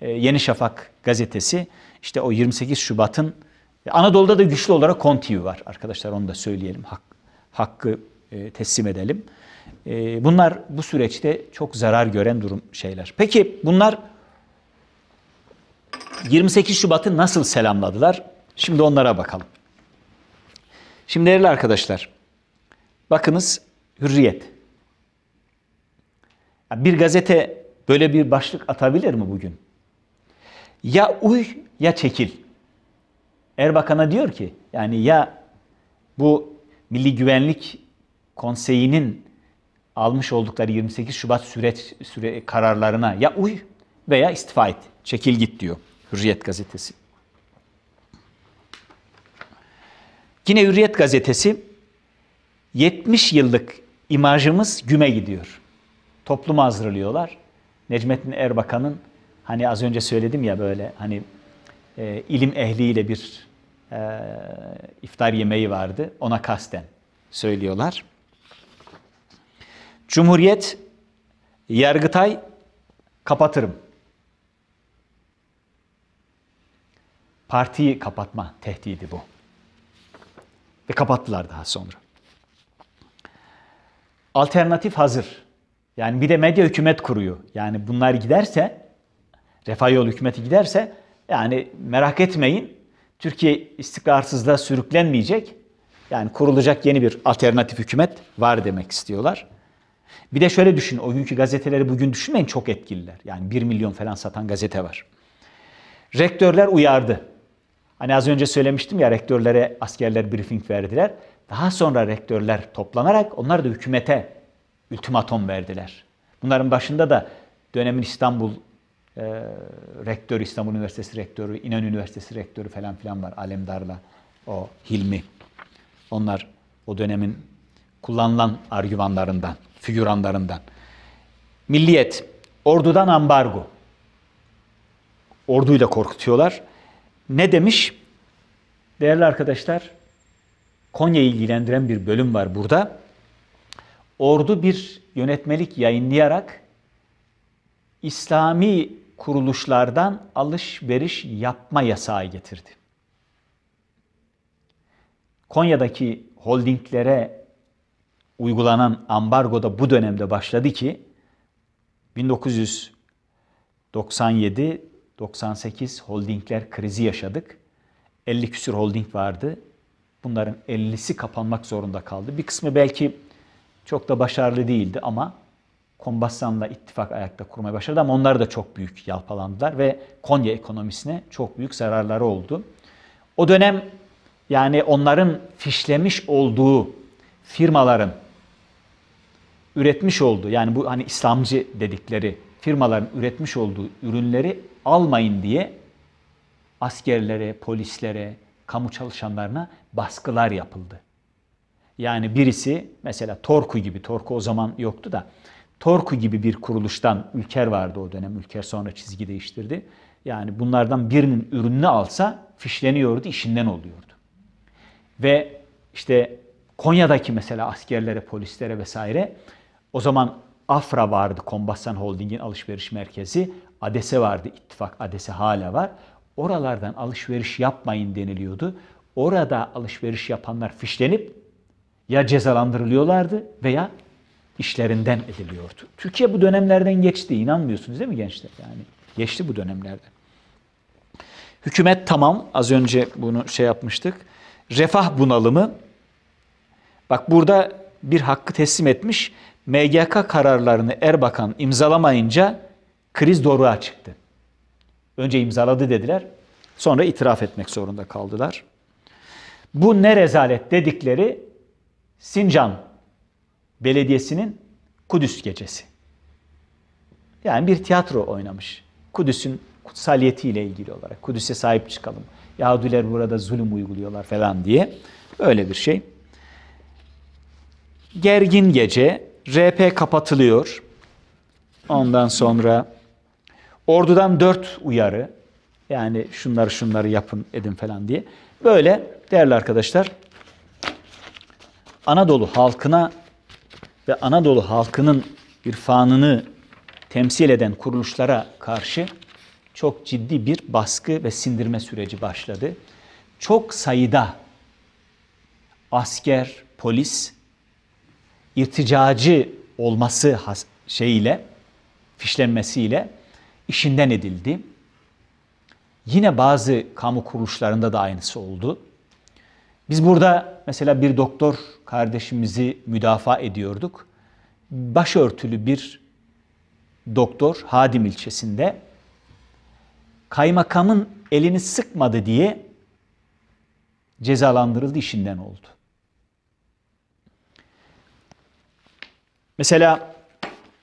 e, Yeni Şafak gazetesi İşte o 28 Şubat'ın Anadolu'da da güçlü olarak Kontivi var arkadaşlar onu da söyleyelim hakkı e, teslim edelim. E, bunlar bu süreçte çok zarar gören durum şeyler. Peki bunlar 28 Şubat'ı nasıl selamladılar? Şimdi onlara bakalım. Şimdi değerli arkadaşlar, bakınız hürriyet. Bir gazete böyle bir başlık atabilir mi bugün? Ya uy ya çekil. Erbakan'a diyor ki yani ya bu Milli Güvenlik Konseyi'nin almış oldukları 28 Şubat süreç süre kararlarına ya uy veya istifa et, çekil git diyor Hürriyet gazetesi. Yine Hürriyet gazetesi 70 yıllık imajımız güme gidiyor. Toplumu hazırlıyorlar. Necmettin Erbakan'ın hani az önce söyledim ya böyle hani e, ilim ehliyle bir e, iftar yemeği vardı. Ona kasten söylüyorlar. Cumhuriyet, Yargıtay kapatırım. Partiyi kapatma tehdidi bu. Ve kapattılar daha sonra. Alternatif hazır. Yani bir de medya hükümet kuruyor. Yani bunlar giderse, Refah Yol hükümeti giderse yani merak etmeyin Türkiye istikrarsızlığa sürüklenmeyecek. Yani kurulacak yeni bir alternatif hükümet var demek istiyorlar. Bir de şöyle düşün, o günkü gazeteleri bugün düşünmeyin çok etkililer. Yani 1 milyon falan satan gazete var. Rektörler uyardı. Hani az önce söylemiştim ya rektörlere askerler briefing verdiler. Daha sonra rektörler toplanarak onlar da hükümete ultimatom verdiler. Bunların başında da dönemin İstanbul e, ee, rektör, İstanbul Üniversitesi rektörü, İnan Üniversitesi rektörü falan filan var. Alemdar'la o Hilmi. Onlar o dönemin kullanılan argümanlarından, figüranlarından. Milliyet, ordudan ambargo. Orduyla korkutuyorlar. Ne demiş? Değerli arkadaşlar, Konya'yı ilgilendiren bir bölüm var burada. Ordu bir yönetmelik yayınlayarak İslami kuruluşlardan alışveriş yapma yasağı getirdi. Konya'daki holdinglere uygulanan ambargo da bu dönemde başladı ki 1997-98 holdingler krizi yaşadık. 50 küsür holding vardı. Bunların 50'si kapanmak zorunda kaldı. Bir kısmı belki çok da başarılı değildi ama Kombasan'la ittifak ayakta kurmaya başladı ama onlar da çok büyük yalpalandılar ve Konya ekonomisine çok büyük zararları oldu. O dönem yani onların fişlemiş olduğu firmaların üretmiş olduğu yani bu hani İslamcı dedikleri firmaların üretmiş olduğu ürünleri almayın diye askerlere, polislere, kamu çalışanlarına baskılar yapıldı. Yani birisi mesela Torku gibi, Torku o zaman yoktu da Torku gibi bir kuruluştan Ülker vardı o dönem. Ülker sonra çizgi değiştirdi. Yani bunlardan birinin ürününü alsa fişleniyordu, işinden oluyordu. Ve işte Konya'daki mesela askerlere, polislere vesaire o zaman Afra vardı Kombassan Holding'in alışveriş merkezi. ADES'e vardı ittifak, ADES'e hala var. Oralardan alışveriş yapmayın deniliyordu. Orada alışveriş yapanlar fişlenip ya cezalandırılıyorlardı veya işlerinden ediliyordu. Türkiye bu dönemlerden geçti. İnanmıyorsunuz değil mi gençler? Yani geçti bu dönemlerde. Hükümet tamam. Az önce bunu şey yapmıştık. Refah bunalımı. Bak burada bir hakkı teslim etmiş. MGK kararlarını Erbakan imzalamayınca kriz doğruğa çıktı. Önce imzaladı dediler. Sonra itiraf etmek zorunda kaldılar. Bu ne rezalet dedikleri Sincan Belediyesi'nin Kudüs Gecesi. Yani bir tiyatro oynamış. Kudüs'ün kutsaliyetiyle ilgili olarak. Kudüs'e sahip çıkalım. Yahudiler burada zulüm uyguluyorlar falan diye. Öyle bir şey. Gergin gece. RP kapatılıyor. Ondan sonra ordudan dört uyarı. Yani şunları şunları yapın edin falan diye. Böyle değerli arkadaşlar Anadolu halkına ve Anadolu halkının irfanını temsil eden kuruluşlara karşı çok ciddi bir baskı ve sindirme süreci başladı. Çok sayıda asker, polis irticacı olması şeyiyle, fişlenmesiyle işinden edildi. Yine bazı kamu kuruluşlarında da aynısı oldu. Biz burada mesela bir doktor kardeşimizi müdafaa ediyorduk. Başörtülü bir doktor Hadim ilçesinde kaymakamın elini sıkmadı diye cezalandırıldı, işinden oldu. Mesela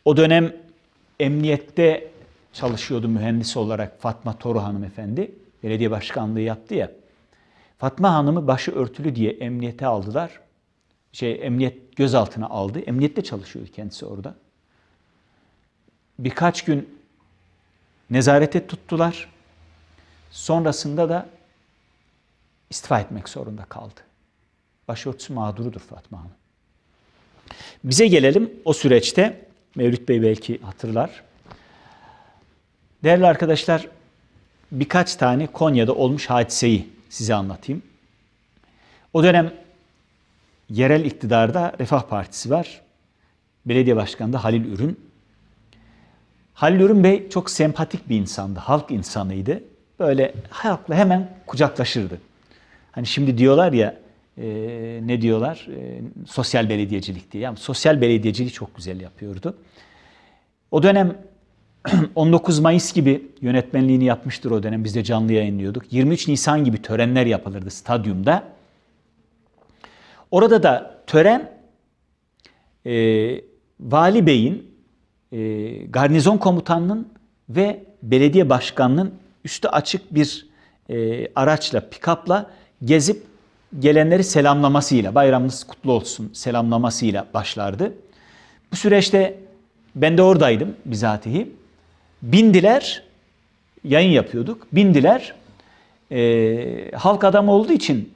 o dönem emniyette çalışıyordu mühendis olarak Fatma Toru efendi Belediye başkanlığı yaptı ya. Fatma Hanım'ı başı örtülü diye emniyete aldılar. Şey, emniyet gözaltına aldı. Emniyette çalışıyor kendisi orada. Birkaç gün nezarete tuttular. Sonrasında da istifa etmek zorunda kaldı. Başörtüsü mağdurudur Fatma Hanım. Bize gelelim o süreçte. Mevlüt Bey belki hatırlar. Değerli arkadaşlar birkaç tane Konya'da olmuş hadiseyi size anlatayım. O dönem yerel iktidarda Refah Partisi var. Belediye Başkanı da Halil Ürün. Halil Ürün Bey çok sempatik bir insandı, halk insanıydı. Böyle halkla hemen kucaklaşırdı. Hani şimdi diyorlar ya, e, ne diyorlar? E, sosyal belediyecilik diye. Yani sosyal belediyeciliği çok güzel yapıyordu. O dönem 19 Mayıs gibi yönetmenliğini yapmıştır o dönem. Biz de canlı yayınlıyorduk. 23 Nisan gibi törenler yapılırdı stadyumda. Orada da tören e, Vali Bey'in, e, garnizon komutanının ve belediye başkanının üstü açık bir e, araçla, pikapla gezip gelenleri selamlamasıyla, bayramınız kutlu olsun selamlamasıyla başlardı. Bu süreçte ben de oradaydım bizatihi. Bindiler, yayın yapıyorduk. Bindiler, e, halk adam olduğu için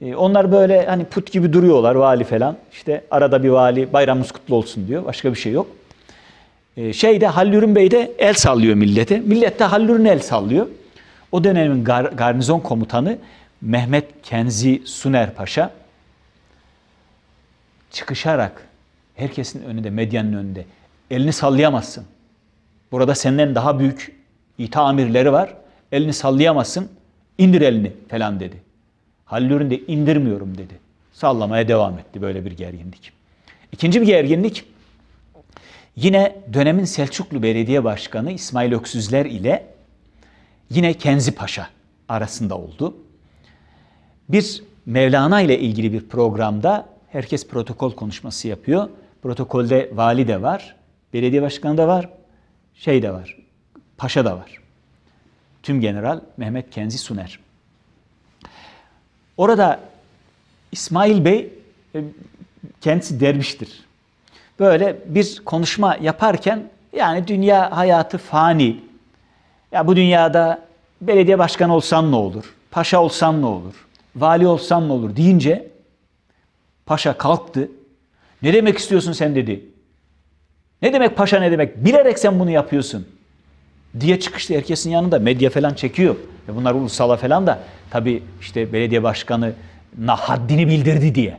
e, onlar böyle hani put gibi duruyorlar vali falan. İşte arada bir vali bayramımız kutlu olsun diyor. Başka bir şey yok. E, ee, şeyde Hallürün Bey de el sallıyor millete. Millet de Hallürün el sallıyor. O dönemin gar, garnizon komutanı Mehmet Kenzi Suner Paşa çıkışarak herkesin önünde, medyanın önünde elini sallayamazsın. Burada senden daha büyük ita amirleri var. Elini sallayamazsın. İndir elini falan dedi. Hallür'ün de indirmiyorum dedi. Sallamaya devam etti böyle bir gerginlik. İkinci bir gerginlik yine dönemin Selçuklu Belediye Başkanı İsmail Öksüzler ile yine Kenzi Paşa arasında oldu. Bir Mevlana ile ilgili bir programda herkes protokol konuşması yapıyor. Protokolde vali de var, belediye başkanı da var, şey de var, paşa da var. Tüm General Mehmet Kenzi Suner. Orada İsmail Bey e, kendisi dermiştir. Böyle bir konuşma yaparken yani dünya hayatı fani. Ya bu dünyada belediye başkanı olsam ne olur? Paşa olsam ne olur? Vali olsam ne olur deyince paşa kalktı. Ne demek istiyorsun sen dedi. Ne demek paşa ne demek? Bilerek sen bunu yapıyorsun. Diye çıkışta herkesin yanında medya falan çekiyor. Ve bunlar ulusala falan da tabi işte belediye başkanı na haddini bildirdi diye.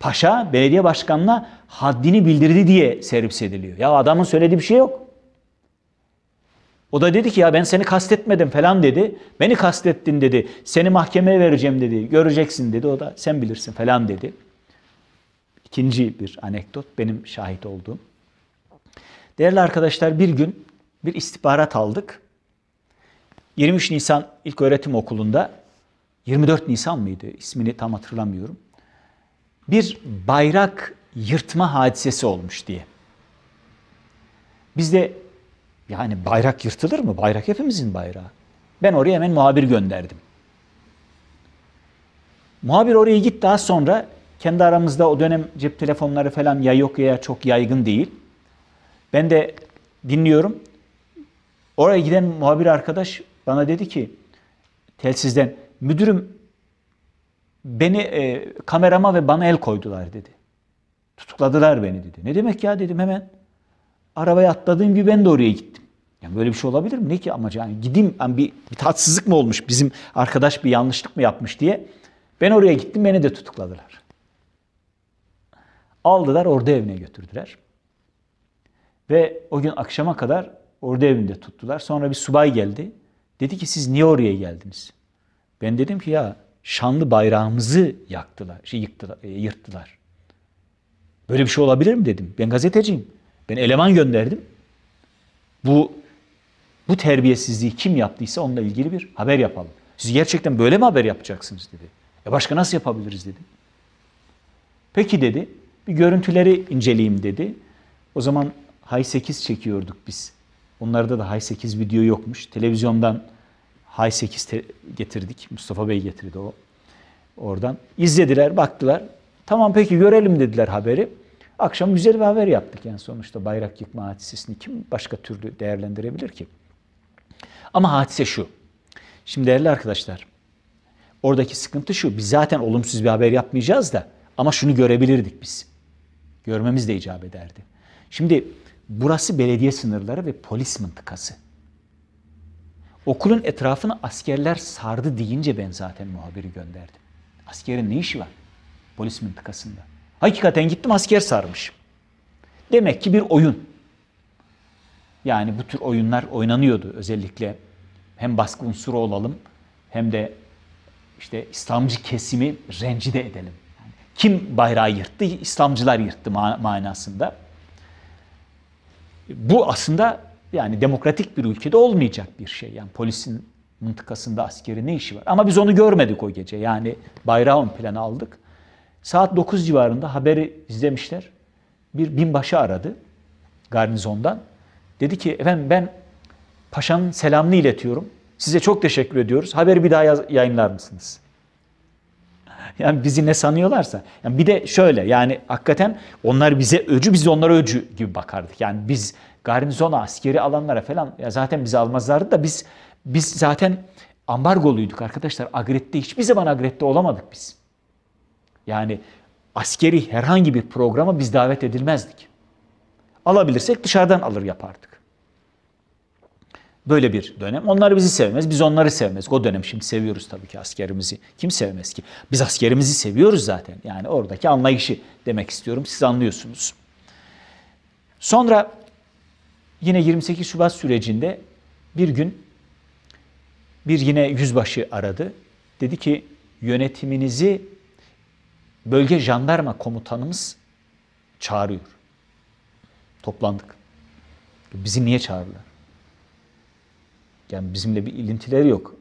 Paşa belediye başkanına haddini bildirdi diye servis ediliyor. Ya adamın söylediği bir şey yok. O da dedi ki ya ben seni kastetmedim falan dedi. Beni kastettin dedi. Seni mahkemeye vereceğim dedi. Göreceksin dedi. O da sen bilirsin falan dedi. İkinci bir anekdot benim şahit olduğum. Değerli arkadaşlar bir gün bir istihbarat aldık. 23 Nisan İlk Öğretim Okulu'nda 24 Nisan mıydı? ismini tam hatırlamıyorum. Bir bayrak yırtma hadisesi olmuş diye. Biz de yani bayrak yırtılır mı? Bayrak hepimizin bayrağı. Ben oraya hemen muhabir gönderdim. Muhabir oraya git daha sonra kendi aramızda o dönem cep telefonları falan ya yok ya çok yaygın değil. Ben de dinliyorum. Oraya giden muhabir arkadaş bana dedi ki telsizden müdürüm beni e, kamerama ve bana el koydular dedi. Tutukladılar beni dedi. Ne demek ya dedim hemen. Arabaya atladığım gibi ben de oraya gittim. Yani böyle bir şey olabilir mi? Ne ki amacı? Yani gideyim yani bir, bir tatsızlık mı olmuş? Bizim arkadaş bir yanlışlık mı yapmış diye. Ben oraya gittim beni de tutukladılar. Aldılar orada evine götürdüler. Ve o gün akşama kadar orada evinde tuttular. Sonra bir subay geldi. Dedi ki siz niye oraya geldiniz? Ben dedim ki ya şanlı bayrağımızı yaktılar, şey yıktılar, e, yırttılar. Böyle bir şey olabilir mi dedim. Ben gazeteciyim. Ben eleman gönderdim. Bu bu terbiyesizliği kim yaptıysa onunla ilgili bir haber yapalım. Siz gerçekten böyle mi haber yapacaksınız dedi. E başka nasıl yapabiliriz dedi. Peki dedi. Bir görüntüleri inceleyeyim dedi. O zaman Hay 8 çekiyorduk biz. Onlarda da Hay 8 video yokmuş. Televizyondan Hay 8 te getirdik. Mustafa Bey getirdi o. Oradan izlediler, baktılar. Tamam peki görelim dediler haberi. Akşam güzel bir haber yaptık yani sonuçta bayrak yıkma hadisesini kim başka türlü değerlendirebilir ki? Ama hadise şu. Şimdi değerli arkadaşlar, oradaki sıkıntı şu. Biz zaten olumsuz bir haber yapmayacağız da ama şunu görebilirdik biz. Görmemiz de icap ederdi. Şimdi Burası belediye sınırları ve polis mıntıkası. Okulun etrafını askerler sardı deyince ben zaten muhabiri gönderdim. Askerin ne işi var polis mıntıkasında? Hakikaten gittim asker sarmış. Demek ki bir oyun. Yani bu tür oyunlar oynanıyordu özellikle hem baskı unsuru olalım hem de işte İslamcı kesimi rencide edelim. kim bayrağı yırttı? İslamcılar yırttı manasında. Bu aslında yani demokratik bir ülkede olmayacak bir şey. Yani polisin mıntıkasında askeri ne işi var? Ama biz onu görmedik o gece. Yani bayrağı ön plana aldık. Saat 9 civarında haberi izlemişler. Bir binbaşı aradı garnizondan. Dedi ki efendim ben paşanın selamını iletiyorum. Size çok teşekkür ediyoruz. Haberi bir daha yayınlar mısınız? yani bizi ne sanıyorlarsa. Yani bir de şöyle yani hakikaten onlar bize öcü biz onlara öcü gibi bakardık. Yani biz garnizona, askeri alanlara falan ya zaten bizi almazlardı da biz biz zaten ambargoluyduk arkadaşlar. Agrette hiçbir zaman agrette olamadık biz. Yani askeri herhangi bir programa biz davet edilmezdik. Alabilirsek dışarıdan alır yapardık. Böyle bir dönem. Onlar bizi sevmez, biz onları sevmez. O dönem şimdi seviyoruz tabii ki askerimizi. Kim sevmez ki? Biz askerimizi seviyoruz zaten. Yani oradaki anlayışı demek istiyorum. Siz anlıyorsunuz. Sonra yine 28 Şubat sürecinde bir gün bir yine yüzbaşı aradı. Dedi ki yönetiminizi bölge jandarma komutanımız çağırıyor. Toplandık. Bizi niye çağırdılar? Yani bizimle bir ilintileri yok.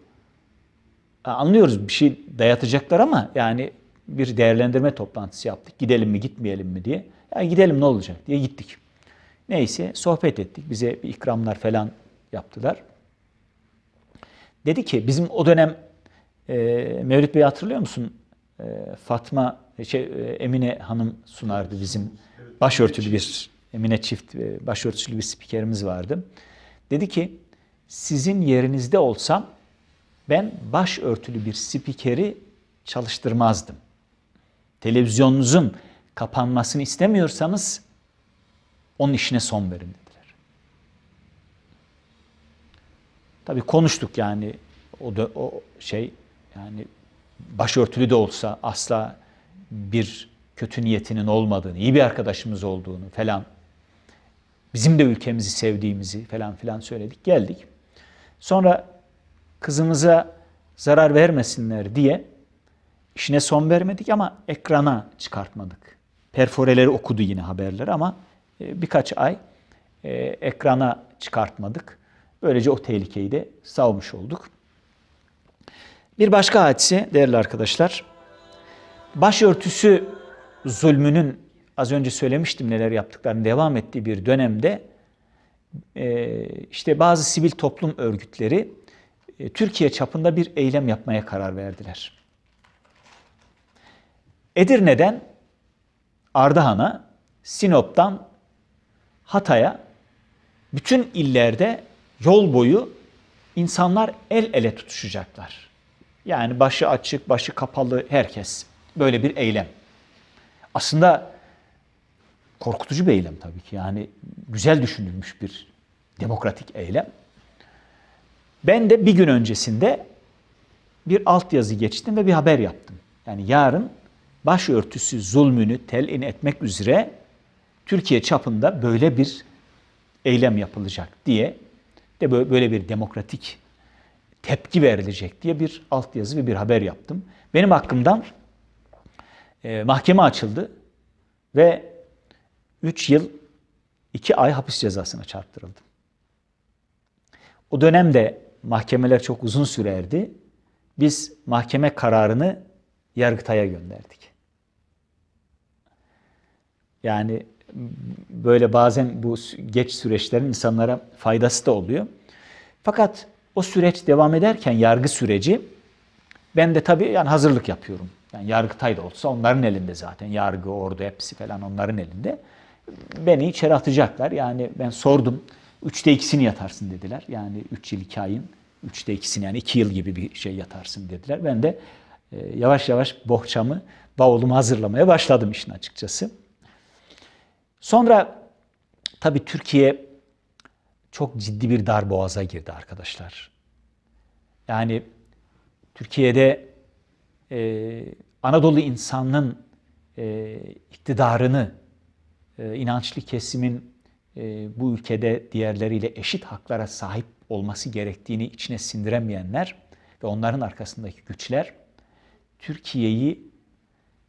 Anlıyoruz bir şey dayatacaklar ama yani bir değerlendirme toplantısı yaptık. Gidelim mi gitmeyelim mi diye. Ya gidelim ne olacak diye gittik. Neyse sohbet ettik. Bize bir ikramlar falan yaptılar. Dedi ki bizim o dönem e, Mevlüt Bey hatırlıyor musun? E, Fatma şey, e, Emine Hanım sunardı bizim başörtülü bir Emine Çift e, başörtülü bir spikerimiz vardı. Dedi ki sizin yerinizde olsam ben başörtülü bir spikeri çalıştırmazdım. Televizyonunuzun kapanmasını istemiyorsanız onun işine son verin dediler. Tabii konuştuk yani o da o şey yani başörtülü de olsa asla bir kötü niyetinin olmadığını, iyi bir arkadaşımız olduğunu falan, bizim de ülkemizi sevdiğimizi falan filan söyledik, geldik. Sonra kızımıza zarar vermesinler diye işine son vermedik ama ekrana çıkartmadık. Perforeleri okudu yine haberler ama e, birkaç ay e, ekrana çıkartmadık. Böylece o tehlikeyi de savmuş olduk. Bir başka hadise değerli arkadaşlar. Başörtüsü zulmünün az önce söylemiştim neler yaptıklarını devam ettiği bir dönemde ee, işte bazı sivil toplum örgütleri e, Türkiye çapında bir eylem yapmaya karar verdiler. Edirne'den Ardahan'a, Sinop'tan Hatay'a bütün illerde yol boyu insanlar el ele tutuşacaklar. Yani başı açık, başı kapalı herkes böyle bir eylem. Aslında korkutucu bir eylem tabii ki. Yani güzel düşünülmüş bir demokratik eylem. Ben de bir gün öncesinde bir altyazı geçtim ve bir haber yaptım. Yani yarın başörtüsü zulmünü telin etmek üzere Türkiye çapında böyle bir eylem yapılacak diye de böyle bir demokratik tepki verilecek diye bir altyazı ve bir haber yaptım. Benim hakkımdan e, mahkeme açıldı ve 3 yıl 2 ay hapis cezasına çarptırıldım. O dönemde mahkemeler çok uzun sürerdi. Biz mahkeme kararını Yargıtay'a gönderdik. Yani böyle bazen bu geç süreçlerin insanlara faydası da oluyor. Fakat o süreç devam ederken yargı süreci ben de tabii yani hazırlık yapıyorum. Yani Yargıtay da olsa onların elinde zaten. Yargı, ordu hepsi falan onların elinde beni içeri atacaklar. Yani ben sordum. Üçte ikisini yatarsın dediler. Yani üç yıl iki ayın üçte ikisini yani iki yıl gibi bir şey yatarsın dediler. Ben de e, yavaş yavaş bohçamı, bavulumu hazırlamaya başladım işin açıkçası. Sonra tabii Türkiye çok ciddi bir dar girdi arkadaşlar. Yani Türkiye'de e, Anadolu insanının e, iktidarını e, inançlı kesimin e, bu ülkede diğerleriyle eşit haklara sahip olması gerektiğini içine sindiremeyenler ve onların arkasındaki güçler Türkiye'yi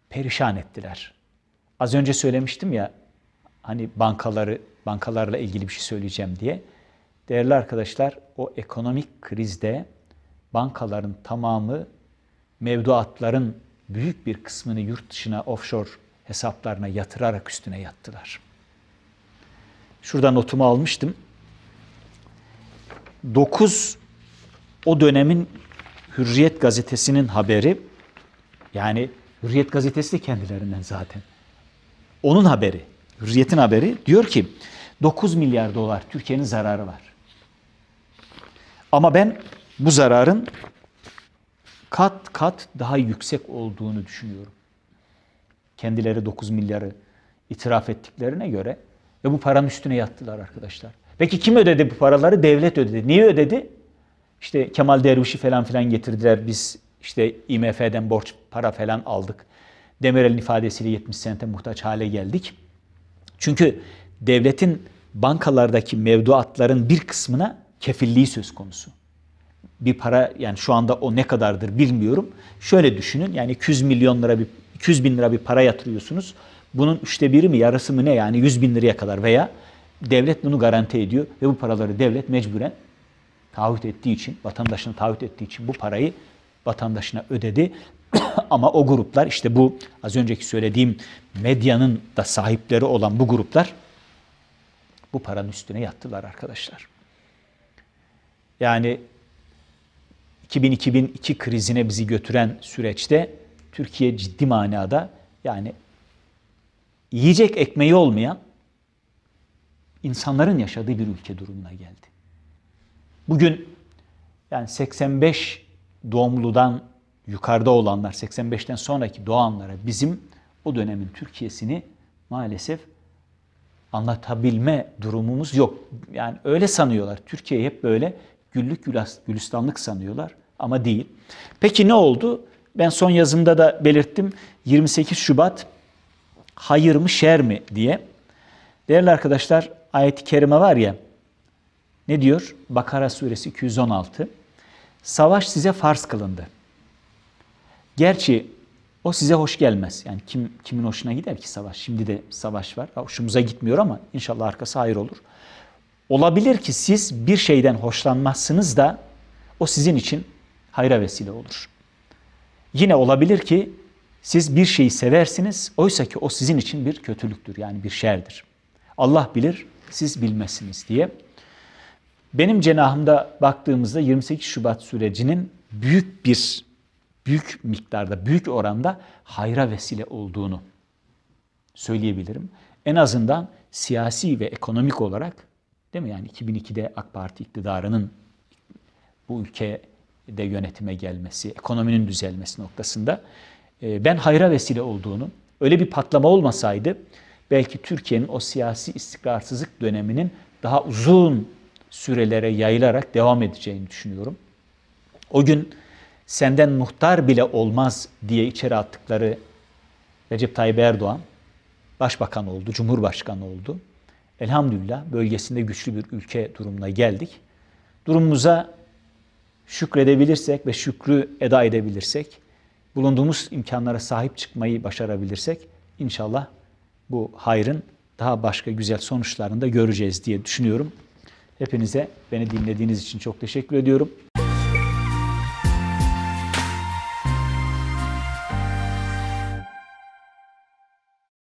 perişan ettiler. Az önce söylemiştim ya hani bankaları bankalarla ilgili bir şey söyleyeceğim diye. Değerli arkadaşlar o ekonomik krizde bankaların tamamı mevduatların büyük bir kısmını yurt dışına offshore hesaplarına yatırarak üstüne yattılar. Şuradan notumu almıştım. 9 o dönemin Hürriyet gazetesinin haberi yani Hürriyet gazetesi de kendilerinden zaten. Onun haberi, Hürriyet'in haberi diyor ki 9 milyar dolar Türkiye'nin zararı var. Ama ben bu zararın kat kat daha yüksek olduğunu düşünüyorum. Kendileri 9 milyarı itiraf ettiklerine göre ve bu paranın üstüne yattılar arkadaşlar. Peki kim ödedi bu paraları? Devlet ödedi. Niye ödedi? İşte Kemal Derviş'i falan filan getirdiler. Biz işte IMF'den borç para falan aldık. Demirel'in ifadesiyle 70 sente muhtaç hale geldik. Çünkü devletin bankalardaki mevduatların bir kısmına kefilliği söz konusu. Bir para yani şu anda o ne kadardır bilmiyorum. Şöyle düşünün yani 200 milyon lira bir 200 bin lira bir para yatırıyorsunuz. Bunun üçte biri mi yarısı mı ne yani 100 bin liraya kadar veya devlet bunu garanti ediyor ve bu paraları devlet mecburen taahhüt ettiği için, vatandaşına taahhüt ettiği için bu parayı vatandaşına ödedi. Ama o gruplar işte bu az önceki söylediğim medyanın da sahipleri olan bu gruplar bu paranın üstüne yattılar arkadaşlar. Yani 2000-2002 krizine bizi götüren süreçte Türkiye ciddi manada yani yiyecek ekmeği olmayan insanların yaşadığı bir ülke durumuna geldi. Bugün yani 85 doğumludan yukarıda olanlar, 85'ten sonraki doğanlara bizim o dönemin Türkiye'sini maalesef anlatabilme durumumuz yok. Yani öyle sanıyorlar. Türkiye hep böyle güllük gülistanlık sanıyorlar ama değil. Peki ne oldu? Ben son yazımda da belirttim 28 Şubat hayır mı şer mi diye. Değerli arkadaşlar ayet-i kerime var ya ne diyor? Bakara suresi 216. Savaş size farz kılındı. Gerçi o size hoş gelmez. Yani kim kimin hoşuna gider ki savaş? Şimdi de savaş var. Hoşumuza gitmiyor ama inşallah arkası hayır olur. Olabilir ki siz bir şeyden hoşlanmazsınız da o sizin için hayra vesile olur. Yine olabilir ki siz bir şeyi seversiniz oysa ki o sizin için bir kötülüktür yani bir şerdir. Allah bilir siz bilmezsiniz diye. Benim cenahımda baktığımızda 28 Şubat sürecinin büyük bir büyük miktarda, büyük oranda hayra vesile olduğunu söyleyebilirim. En azından siyasi ve ekonomik olarak değil mi? Yani 2002'de AK Parti iktidarının bu ülke de yönetime gelmesi, ekonominin düzelmesi noktasında e, ben hayra vesile olduğunu, öyle bir patlama olmasaydı belki Türkiye'nin o siyasi istikrarsızlık döneminin daha uzun sürelere yayılarak devam edeceğini düşünüyorum. O gün senden muhtar bile olmaz diye içeri attıkları Recep Tayyip Erdoğan başbakan oldu, cumhurbaşkanı oldu. Elhamdülillah bölgesinde güçlü bir ülke durumuna geldik. Durumumuza şükredebilirsek ve şükrü eda edebilirsek, bulunduğumuz imkanlara sahip çıkmayı başarabilirsek inşallah bu hayrın daha başka güzel sonuçlarını da göreceğiz diye düşünüyorum. Hepinize beni dinlediğiniz için çok teşekkür ediyorum.